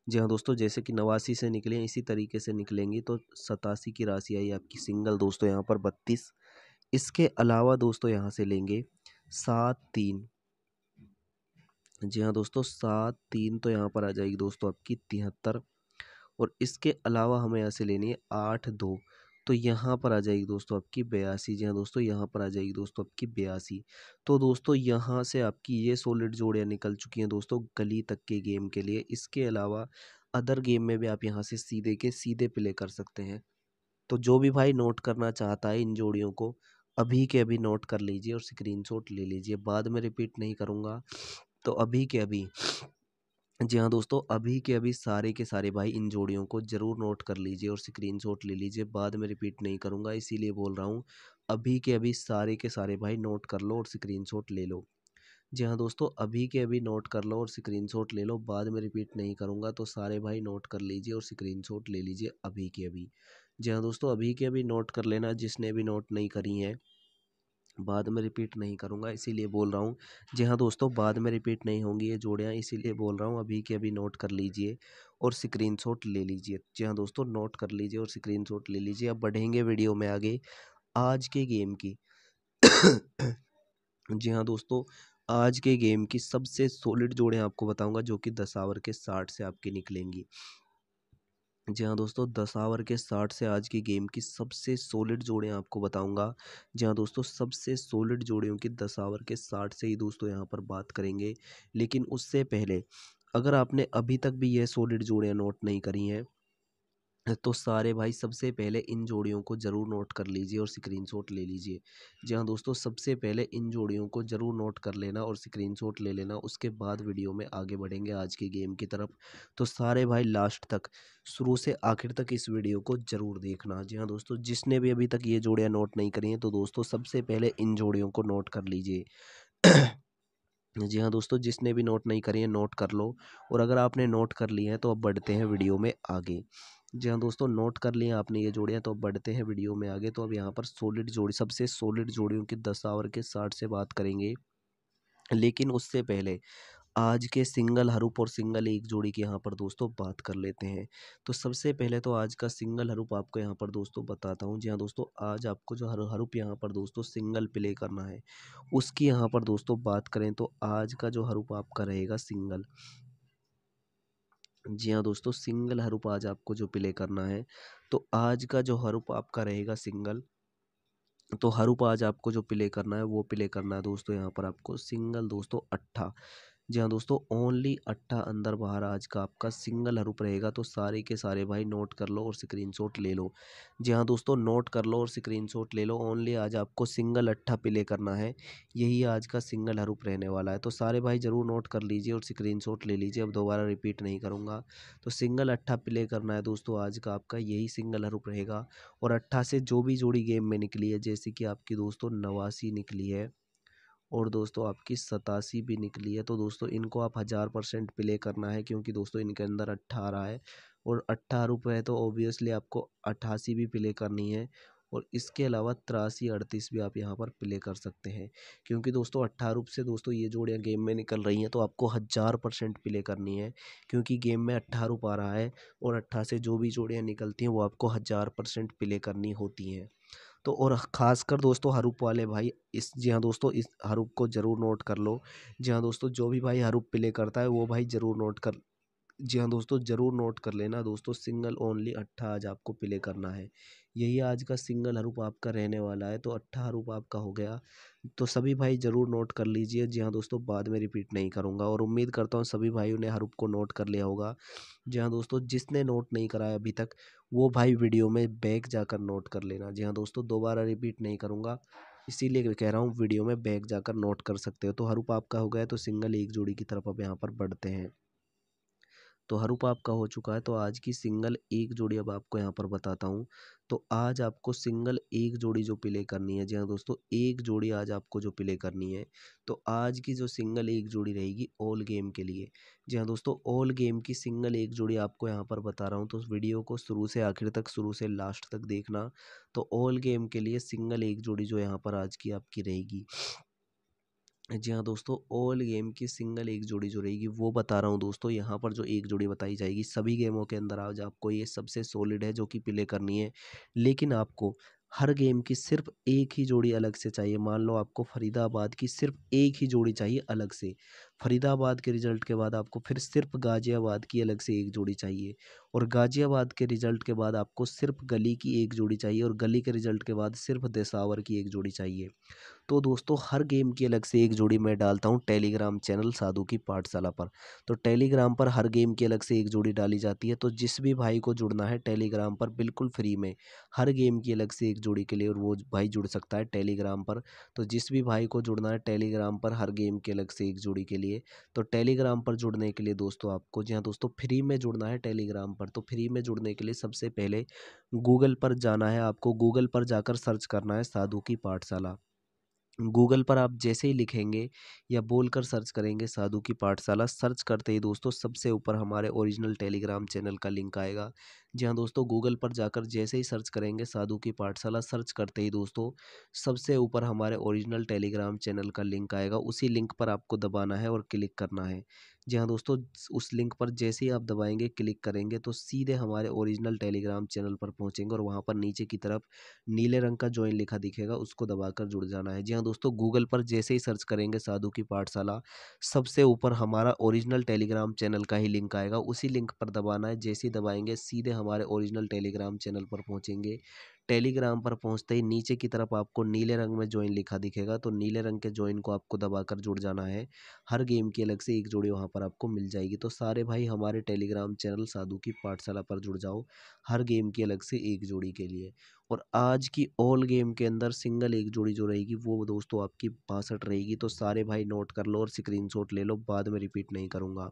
Speaker 1: जी हाँ दोस्तों जैसे कि नवासी से निकले इसी तरीके से निकलेंगी तो सतासी की राशि आई आपकी सिंगल दोस्तों यहाँ पर बत्तीस इसके अलावा दोस्तों यहाँ से लेंगे सात तीन जी हाँ दोस्तों सात तीन तो यहाँ पर आ जाएगी दोस्तों आपकी तिहत्तर और इसके अलावा हमें यहाँ से लेनी है आठ दो तो यहाँ पर आ जाएगी दोस्तों आपकी बयासी जी हाँ दोस्तों यहाँ पर आ जाएगी दोस्तों आपकी बयासी तो दोस्तों यहाँ से आपकी ये सोलिड जोड़ियाँ निकल चुकी हैं दोस्तों गली तक के गेम के लिए इसके अलावा अदर गेम में भी आप यहाँ से सीधे के सीधे प्ले कर सकते हैं तो जो भी भाई नोट करना चाहता है इन जोड़ियों को अभी के अभी नोट कर लीजिए और स्क्रीनशॉट ले लीजिए बाद में रिपीट नहीं करूँगा तो अभी के अभी जी हाँ दोस्तों अभी के अभी सारे के सारे भाई इन जोड़ियों को ज़रूर नोट कर लीजिए और स्क्रीनशॉट ले लीजिए बाद में रिपीट नहीं करूँगा इसीलिए बोल रहा हूँ अभी के अभी सारे के सारे भाई नोट कर लो और स्क्रीनशॉट ले लो जी हाँ दोस्तों अभी के अभी नोट कर लो और स्क्रीनशॉट ले लो बाद में रिपीट नहीं करूँगा तो सारे भाई नोट कर लीजिए और स्क्रीनशॉट ले लीजिए अभी के अभी जी हाँ दोस्तों अभी के अभी नोट कर लेना जिसने भी नोट नहीं करी है बाद में रिपीट नहीं करूँगा इसीलिए बोल रहा हूँ जी हाँ दोस्तों बाद में रिपीट नहीं होंगी ये जोड़ियाँ इसीलिए बोल रहा हूँ अभी के अभी नोट कर लीजिए और शॉट ले लीजिए जी हाँ दोस्तों नोट कर लीजिए और शॉट ले लीजिए अब बढ़ेंगे वीडियो में आगे आज के गेम की जी हाँ दोस्तों आज के गेम की सबसे सॉलिड जोड़ें आपको बताऊंगा जो कि आवर के साठ से आपकी निकलेंगी जी हाँ दोस्तों दस आवर के साठ से आज की गेम की सबसे सोलिड जोड़े आपको बताऊंगा जी हाँ दोस्तों सबसे सोलिड जोड़ियों की दस आवर के साठ से ही दोस्तों यहाँ पर बात करेंगे लेकिन उससे पहले अगर आपने अभी तक भी यह सोलिड जोड़ियाँ नोट नहीं करी हैं तो सारे भाई सबसे पहले इन जोड़ियों को ज़रूर नोट कर लीजिए और स्क्रीनशॉट ले लीजिए जी हाँ दोस्तों सबसे पहले इन जोड़ियों को ज़रूर नोट कर लेना और स्क्रीनशॉट ले लेना उसके बाद वीडियो में आगे बढ़ेंगे आज के गेम की तरफ तो सारे भाई लास्ट तक शुरू से आखिर तक इस वीडियो को ज़रूर देखना जी हाँ दोस्तों जिसने भी अभी तक ये जोड़ियाँ नोट नहीं करी हैं तो दोस्तों सबसे पहले इन जोड़ियों को नोट कर लीजिए जी हाँ दोस्तों जिसने भी नोट नहीं करी है नोट कर लो और अगर आपने नोट कर लिया है तो अब बढ़ते हैं वीडियो में आगे जी हाँ दोस्तों नोट कर लिए आपने ये जोड़ियाँ तो अब बढ़ते हैं वीडियो में आगे तो अब यहाँ पर सॉलिड जोड़ी सबसे सॉलिड जोड़ियों की दस आवर के साठ से बात करेंगे लेकिन उससे पहले आज के सिंगल हरूप और सिंगल एक जोड़ी की यहाँ पर दोस्तों बात कर लेते हैं तो सबसे पहले तो आज का सिंगल हरूप आपको यहाँ पर दोस्तों बताता हूँ जी हाँ दोस्तों आज आपको जो हर हरूप यहाँ पर दोस्तों सिंगल प्ले करना है उसकी यहाँ पर दोस्तों बात करें तो आज का जो हरूप आपका रहेगा सिंगल जी हाँ दोस्तों सिंगल हरूप आज आपको जो प्ले करना है तो आज का जो हरूप आपका रहेगा सिंगल तो हरूप आज आपको जो प्ले करना है वो प्ले करना है दोस्तों यहाँ पर आपको सिंगल दोस्तों अट्ठा जी हाँ दोस्तों ओनली अट्ठा अंदर बाहर आज का आपका सिंगल हरूप रहेगा तो सारे के सारे भाई नोट कर लो और स्क्रीनशॉट ले लो जी हाँ दोस्तों नोट कर लो और स्क्रीनशॉट ले लो ओनली आज आपको सिंगल अट्ठा प्ले करना है यही आज का सिंगल हरूप रहने वाला है तो सारे भाई ज़रूर नोट कर लीजिए और स्क्रीन ले लीजिए अब दोबारा रिपीट नहीं करूँगा तो सिंगल अट्ठा प्ले करना है दोस्तों आज का आपका यही सिंगल हरूप रहेगा और अट्ठा से जो भी जोड़ी गेम में निकली है जैसे कि आपकी दोस्तों नवासी निकली है और दोस्तों आपकी सतासी भी निकली है तो दोस्तों इनको आप हज़ार परसेंट प्ले करना है क्योंकि दोस्तों इनके अंदर अट्ठारह है और अट्ठारह रुपये तो ओबियसली आपको अट्ठासी भी प्ले करनी है और इसके अलावा तिरासी अड़तीस भी आप यहाँ पर प्ले कर सकते हैं क्योंकि दोस्तों अट्ठारह रूप से दोस्तों ये जोड़ियाँ गेम में निकल रही हैं तो आपको हज़ार परसेंट प्ले करनी है क्योंकि गेम में अट्ठारह रुप आ रहा है और अट्ठा से जो भी जोड़ियाँ निकलती हैं वो आपको हज़ार परसेंट प्ले करनी होती हैं तो और ख़ासकर दोस्तों हरूप वाले भाई इस जी हाँ दोस्तों इस हरूप को ज़रूर नोट कर लो जी हाँ दोस्तों जो भी भाई हरूप प्ले करता है वो भाई ज़रूर नोट कर जी हाँ दोस्तों ज़रूर नोट कर लेना दोस्तों सिंगल ओनली अट्ठा आज आपको प्ले करना है यही आज का सिंगल हरूप आपका रहने वाला है तो अट्ठा हरूप आपका हो गया तो सभी भाई ज़रूर नोट कर लीजिए जी हाँ दोस्तों बाद में रिपीट नहीं करूँगा और उम्मीद करता हूँ सभी भाइयों ने हरूप को नोट कर लिया होगा जी हाँ दोस्तों जिसने नोट नहीं कराया अभी तक वो भाई वीडियो में बैक जाकर नोट कर लेना जी हाँ दोस्तों दोबारा रिपीट नहीं करूँगा इसीलिए कह रहा हूँ वीडियो में बैक जाकर नोट कर सकते हो तो हरूप आपका हो गया तो सिंगल एक जोड़ी की तरफ अब यहाँ पर बढ़ते हैं तो हरूप आपका हो चुका है तो आज की सिंगल एक जोड़ी अब आपको यहाँ पर बताता हूँ तो आज आपको सिंगल एक जोड़ी जो प्ले करनी है जी हाँ दोस्तों एक जोड़ी आज आपको जो प्ले करनी है तो आज की जो सिंगल एक जोड़ी रहेगी ऑल गेम के लिए जी हाँ दोस्तों ऑल गेम की सिंगल एक जोड़ी आपको यहाँ पर बता रहा हूँ तो उस वीडियो को शुरू से आखिर तक शुरू से लास्ट तक देखना तो ऑल गेम के लिए सिंगल एक जोड़ी जो यहाँ पर आज की आपकी रहेगी जी हाँ दोस्तों ऑल गेम की सिंगल एक जोड़ी जो रहेगी वो बता रहा हूँ दोस्तों यहाँ पर जो एक जोड़ी बताई जाएगी सभी गेमों के अंदर आज आपको ये सबसे सॉलिड है जो कि प्ले करनी है लेकिन आपको हर गेम की सिर्फ एक ही जोड़ी अलग से चाहिए मान लो आपको फरीदाबाद की सिर्फ एक ही जोड़ी चाहिए अलग से फरीदाबाद के रिजल्ट के बाद आपको फिर सिर्फ गाज़ियाबाद की अलग से एक जोड़ी चाहिए और गाज़ियाबाद के रिजल्ट के बाद आपको सिर्फ गली की एक जोड़ी चाहिए और गली के रिजल्ट के बाद सिर्फ देसावर की एक जोड़ी चाहिए तो दोस्तों हर गेम की अलग से एक जोड़ी मैं डालता हूँ टेलीग्राम चैनल साधु की पाठशाला पर तो टेलीग्राम पर हर गेम की अलग से एक जोड़ी डाली जाती है तो जिस भी भाई को जुड़ना है टेलीग्राम पर बिल्कुल फ्री में हर गेम की अलग से एक जोड़ी के लिए और वो भाई जुड़ सकता है टेलीग्राम पर तो जिस भी भाई को जुड़ना है टेलीग्राम पर हर गेम की अलग से एक जोड़ी के लिए तो टेलीग्राम पर जुड़ने के लिए दोस्तों आपको जी हाँ दोस्तों फ्री में जुड़ना है टेलीग्राम पर तो फ्री में जुड़ने के लिए सबसे पहले गूगल पर जाना है आपको गूगल पर जाकर सर्च करना है साधु की पाठशाला गूगल पर आप जैसे ही लिखेंगे या बोलकर सर्च करेंगे साधु की पाठशाला सर्च करते ही दोस्तों सबसे ऊपर हमारे ओरिजिनल टेलीग्राम चैनल का लिंक आएगा जी हाँ दोस्तों गूगल पर जाकर जैसे ही सर्च करेंगे साधु की पाठशाला सर्च करते ही दोस्तों सबसे ऊपर हमारे ओरिजिनल टेलीग्राम चैनल का लिंक आएगा उसी लिंक पर आपको दबाना है और क्लिक करना है जी हाँ दोस्तों उस लिंक पर जैसे ही आप दबाएंगे क्लिक करेंगे तो सीधे हमारे ओरिजिनल टेलीग्राम चैनल पर पहुँचेंगे और वहाँ पर नीचे की तरफ नीले रंग का ज्वाइन लिखा दिखेगा उसको दबाकर जुड़ जाना है जी हाँ दोस्तों गूगल पर जैसे ही सर्च करेंगे साधु की पाठशाला सबसे ऊपर हमारा ओरिजिनल टेलीग्राम चैनल का ही लिंक आएगा उसी लिंक पर दबाना है जैसे ही दबाएंगे सीधे हमारे ओरिजिनल टेलीग्राम चैनल पर पहुंचेंगे टेलीग्राम पर पहुँचते ही नीचे की तरफ आपको नीले रंग में ज्वाइन लिखा दिखेगा तो नीले रंग के ज्वाइन को आपको दबाकर जुड़ जाना है हर गेम की अलग से एक जोड़ी वहाँ पर आपको मिल जाएगी तो सारे भाई हमारे टेलीग्राम चैनल साधु की पाठशाला पर जुड़ जाओ हर गेम की अलग से एक जोड़ी के लिए और आज की ऑल गेम के अंदर सिंगल एक जोड़ी जो रहेगी वो दोस्तों आपकी बासठ रहेगी तो सारे भाई नोट कर लो और स्क्रीनशॉट ले लो बाद में रिपीट नहीं करूँगा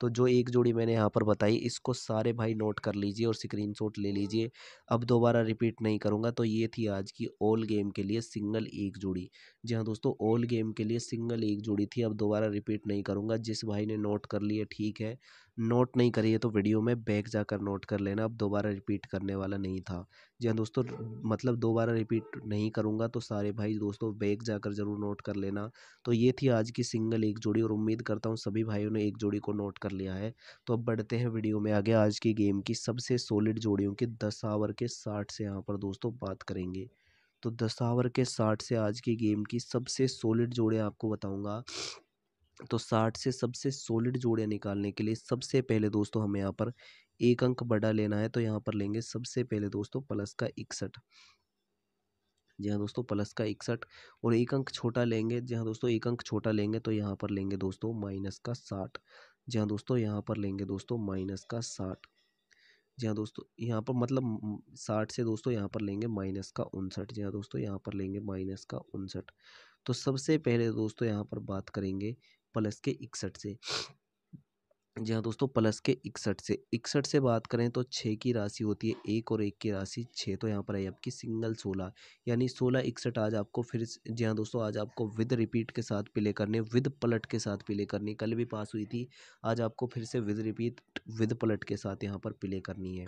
Speaker 1: तो जो एक जोड़ी मैंने यहाँ पर बताई इसको सारे भाई नोट कर लीजिए और स्क्रीनशॉट ले लीजिए अब दोबारा रिपीट नहीं करूँगा तो ये थी आज की ऑल गेम के लिए सिंगल एक जोड़ी जी हाँ दोस्तों ऑल गेम के लिए सिंगल एक जोड़ी थी अब दोबारा रिपीट नहीं करूँगा जिस भाई ने नोट कर लिए ठीक है नोट नहीं करी है तो वीडियो में बैक जाकर नोट कर लेना अब दोबारा रिपीट करने वाला नहीं था जी हाँ दोस्तों मतलब दोबारा रिपीट नहीं करूँगा तो सारे भाई दोस्तों बैक जाकर ज़रूर नोट कर लेना तो ये थी आज की सिंगल एक जोड़ी और उम्मीद करता हूँ सभी भाइयों ने एक जोड़ी को नोट कर लिया है तो अब बढ़ते हैं वीडियो में आगे आज की गेम की सबसे सोलिड जोड़ियों की दस आवर के साठ से यहाँ पर दोस्तों बात करेंगे तो दस आवर के साठ से आज की गेम की सबसे सोलिड जोड़े आपको बताऊंगा तो साठ से सबसे सॉलिड जोड़े निकालने के लिए सबसे पहले दोस्तों हमें यहाँ पर एक अंक बड़ा लेना है तो यहाँ पर लेंगे सबसे पहले दोस्तों प्लस का इकसठ जी हाँ दोस्तों प्लस का इकसठ और एक अंक छोटा लेंगे जहाँ दोस्तों एक अंक छोटा लेंगे तो यहाँ पर लेंगे दोस्तों माइनस का साठ जी हाँ दोस्तों यहाँ पर लेंगे दोस्तों माइनस का साठ जी हाँ दोस्तों यहाँ पर मतलब साठ से दोस्तों यहाँ पर लेंगे माइनस का उनसठ जी हाँ दोस्तों यहाँ पर लेंगे माइनस का उनसठ तो सबसे पहले दोस्तों यहाँ पर बात करेंगे प्लस के इकसठ से जी हाँ दोस्तों प्लस के इकसठ से इकसठ से बात करें तो छः की राशि होती है एक और एक की राशि छः तो यहाँ पर आई आपकी सिंगल सोलह यानी सोलह इकसठ आज आपको फिर जी हाँ दोस्तों आज आपको विद रिपीट के साथ प्ले करने विद पलट के साथ प्ले करनी कल भी पास हुई थी आज आपको फिर से विद रिपीट विद पलट के साथ यहाँ पर प्ले करनी है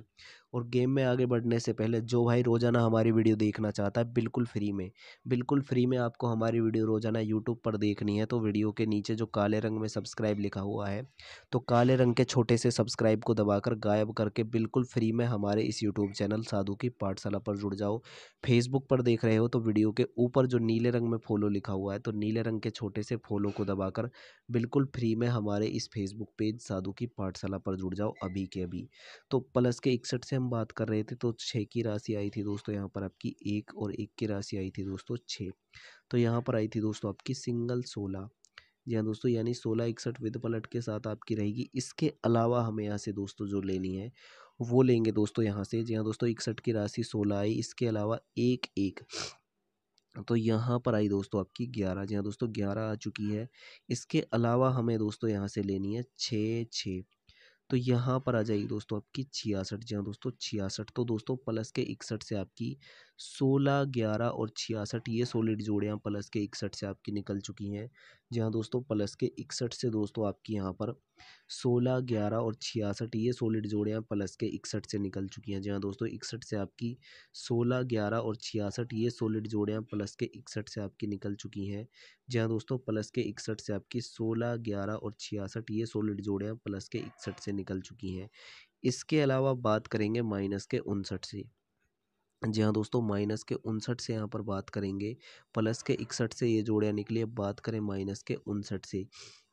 Speaker 1: और गेम में आगे बढ़ने से पहले जो भाई रोज़ाना हमारी वीडियो देखना चाहता है बिल्कुल फ्री में बिल्कुल फ्री में आपको हमारी वीडियो रोज़ाना यूट्यूब पर देखनी है तो वीडियो के नीचे जो काले रंग में सब्सक्राइब लिखा हुआ है तो काले रंग के छोटे से सब्सक्राइब को दबाकर गायब करके बिल्कुल फ्री में हमारे इस यूट्यूब चैनल साधु की पाठशाला पर जुड़ जाओ फेसबुक पर देख रहे हो तो वीडियो के ऊपर जो नीले रंग में फॉलो लिखा हुआ है तो नीले रंग के छोटे से फॉलो को दबाकर बिल्कुल फ्री में हमारे इस फेसबुक पेज साधु की पाठशाला पर जुड़ जाओ अभी के अभी तो प्लस के इकसठ से हम बात कर रहे थे तो छः की राशि आई थी दोस्तों यहाँ पर आपकी एक और एक की राशि आई थी दोस्तों छः तो यहाँ पर आई थी दोस्तों आपकी सिंगल सोलह जी हाँ दोस्तों यानी सोलह इकसठ विद पलट के साथ आपकी रहेगी इसके अलावा हमें यहाँ से दोस्तों जो लेनी है वो लेंगे दोस्तों यहाँ से जी हाँ दोस्तों इकसठ की राशि सोलह आई इसके अलावा एक एक तो यहाँ पर आई दोस्तों आपकी ग्यारह जी हाँ दोस्तों ग्यारह आ चुकी है इसके अलावा हमें दोस्तों यहाँ से लेनी है छः छः तो यहाँ पर आ जाएगी दोस्तों आपकी छियासठ जी हाँ दोस्तों छियासठ तो दोस्तों प्लस के इकसठ से आपकी सोलह ग्यारह और छियासठ ये सोलिड जोड़ियाँ प्लस के इकसठ से आपकी निकल चुकी हैं जी हाँ दोस्तों प्लस के इकसठ से दोस्तों आपकी यहाँ पर सोलह ग्यारह और छियासठ ये सोलिड जोड़ियाँ प्लस के इकसठ से निकल चुकी हैं जी हाँ दोस्तों इकसठ से आपकी सोलह ग्यारह और छियासठ ये सोलिड जोड़ियाँ प्लस के इकसठ से आपकी निकल चुकी हैं जी हाँ दोस्तों प्लस के इकसठ से आपकी सोलह ग्यारह और छियासठ ये सोलिड जोड़ियाँ प्लस के इकसठ से निकल चुकी हैं इसके अलावा बात करेंगे माइनस के उनसठ से जी हाँ दोस्तों माइनस के उनसठ से यहाँ पर बात करेंगे प्लस के इकसठ से ये जोड़िया निकली अब बात करें माइनस के उनसठ से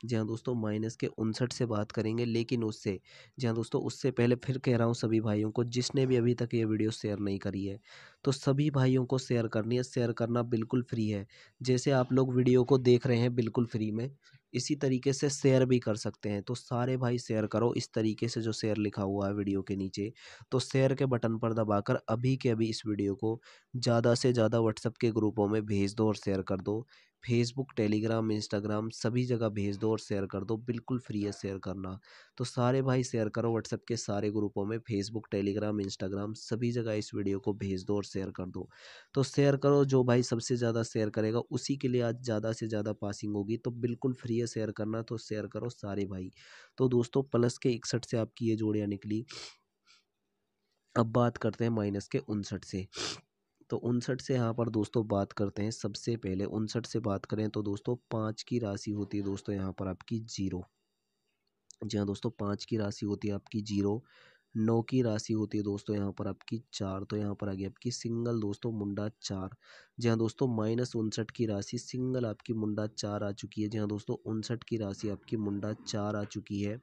Speaker 1: जी हाँ दोस्तों माइनस के उनसठ से बात करेंगे लेकिन उससे जी हाँ दोस्तों उससे पहले फिर कह रहा हूँ सभी भाइयों को जिसने भी अभी तक ये वीडियो शेयर नहीं करी है तो सभी भाइयों को शेयर करनी है शेयर करना बिल्कुल फ्री है जैसे आप लोग वीडियो को देख रहे हैं बिल्कुल फ्री में इसी तरीके से शेयर भी कर सकते हैं तो सारे भाई शेयर करो इस तरीके से जो शेयर लिखा हुआ है वीडियो के नीचे तो शेयर के बटन पर दबाकर अभी के अभी इस वीडियो को ज़्यादा से ज़्यादा व्हाट्सएप के ग्रुपों में भेज दो और शेयर कर दो फेसबुक टेलीग्राम इंस्टाग्राम सभी जगह भेज दो और शेयर कर दो बिल्कुल फ्री है शेयर करना तो सारे भाई शेयर करो व्हाट्सएप के सारे ग्रुपों में फेसबुक टेलीग्राम इंस्टाग्राम सभी जगह इस वीडियो को भेज दो और शेयर कर दो तो शेयर करो जो भाई सबसे ज़्यादा शेयर करेगा उसी के लिए आज ज़्यादा से ज़्यादा पासिंग होगी तो बिल्कुल फ्री है शेयर करना तो शेयर करो सारे भाई तो दोस्तों प्लस के इकसठ से आपकी ये जोड़ियाँ निकली अब बात करते हैं माइनस के उनसठ से तो उनसठ से यहाँ पर दोस्तों बात करते हैं सबसे पहले उनसठ से बात करें तो दोस्तों पाँच की राशि होती है दोस्तों यहाँ पर आपकी जीरो जी हाँ दोस्तों पाँच की राशि होती है आपकी जीरो नौ की राशि होती है दोस्तों यहाँ पर आपकी चार तो यहाँ पर आ गई आपकी सिंगल दोस्तों मुंडा चार जी हाँ दोस्तों माइनस उनसठ की राशि सिंगल आपकी मुंडा चार आ चुकी है जी हाँ दोस्तों उनसठ की राशि आपकी मुंडा चार आ चुकी है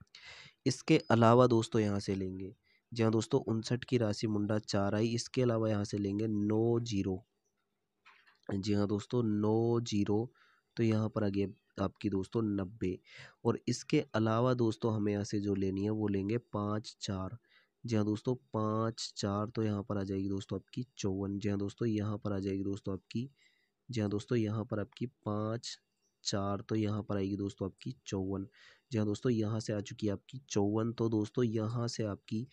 Speaker 1: इसके अलावा दोस्तों यहाँ से लेंगे जी हाँ दोस्तों उनसठ की राशि मुंडा चार आई इसके अलावा यहाँ से लेंगे नौ जीरो जी हाँ दोस्तों नौ जीरो तो यहाँ पर आ गया आपकी दोस्तों नब्बे और इसके अलावा दोस्तों हमें यहाँ से जो लेनी है वो लेंगे पाँच चार जी हाँ दोस्तों पाँच चार तो यहाँ पर आ जाएगी दोस्तों आपकी चौवन जी हाँ दोस्तों यहाँ पर आ जाएगी दोस्तों आपकी जी हाँ दोस्तों यहाँ पर आपकी पाँच चार तो यहाँ पर आएगी दोस्तों आपकी चौवन जी हाँ दोस्तों यहाँ से आ चुकी है आपकी चौवन तो दोस्तों यहाँ से आपकी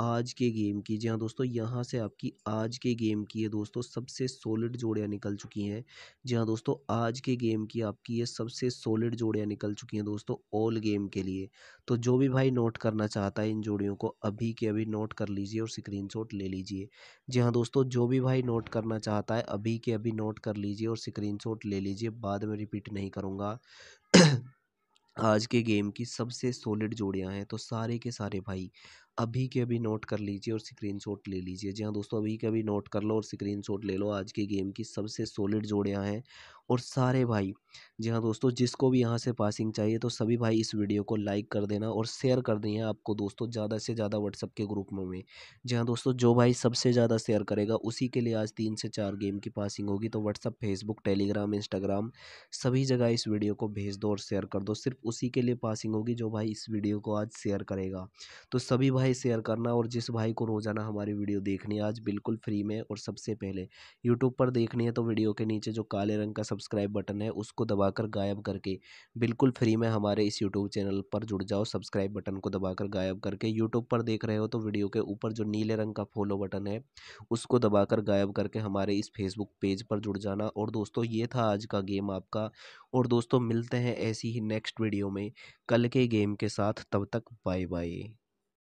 Speaker 1: आज के गेम की जी हाँ दोस्तों यहाँ से आपकी आज के गेम की ये दोस्तों सबसे सॉलिड जोड़ियाँ निकल चुकी हैं जी हाँ दोस्तों आज के गेम की आपकी ये सबसे सॉलिड जोड़ियाँ निकल चुकी हैं दोस्तों ऑल गेम के लिए तो जो भी भाई नोट करना चाहता है इन जोड़ियों को अभी के अभी नोट कर लीजिए और स्क्रीन ले लीजिए जी हाँ दोस्तों जो भी भाई नोट करना चाहता है अभी के अभी नोट कर लीजिए और स्क्रीन ले लीजिए बाद में रिपीट नहीं करूँगा आज के गेम की सबसे सॉलिड जोड़ियां हैं तो सारे के सारे भाई अभी के अभी नोट कर लीजिए और शॉट ले लीजिए जी हाँ दोस्तों अभी के अभी नोट कर लो और शॉट ले लो आज के गेम की सबसे सॉलिड जोड़ियाँ हैं और सारे भाई जी हाँ दोस्तों जिसको भी यहाँ से पासिंग चाहिए तो सभी भाई इस वीडियो को लाइक कर देना और शेयर कर दें आपको दोस्तों ज़्यादा से ज़्यादा व्हाट्सअप के ग्रुप में जी हाँ दोस्तों जो भाई सबसे ज़्यादा शेयर करेगा उसी के लिए आज तीन से चार गेम की पासिंग होगी तो व्हाट्सअप फेसबुक टेलीग्राम इंस्टाग्राम सभी जगह इस वीडियो को भेज दो और शेयर कर दो सिर्फ उसी के लिए पासिंग होगी जो भाई इस वीडियो को आज शेयर करेगा तो सभी भाई भाई शेयर करना और जिस भाई को रोज़ाना हमारी वीडियो देखनी है आज बिल्कुल फ्री में और सबसे पहले यूट्यूब पर देखनी है तो वीडियो के नीचे जो काले रंग का सब्सक्राइब बटन है उसको दबाकर गायब करके बिल्कुल फ्री में हमारे इस यूट्यूब चैनल पर जुड़ जाओ सब्सक्राइब बटन को दबाकर गायब करके यूट्यूब पर देख रहे हो तो वीडियो के ऊपर जो नीले रंग का फॉलो बटन है उसको दबाकर गायब करके हमारे इस फेसबुक पेज पर जुड़ जाना और दोस्तों ये था आज का गेम आपका और दोस्तों मिलते हैं ऐसी ही नेक्स्ट वीडियो में कल के गेम के साथ तब तक बाय बाय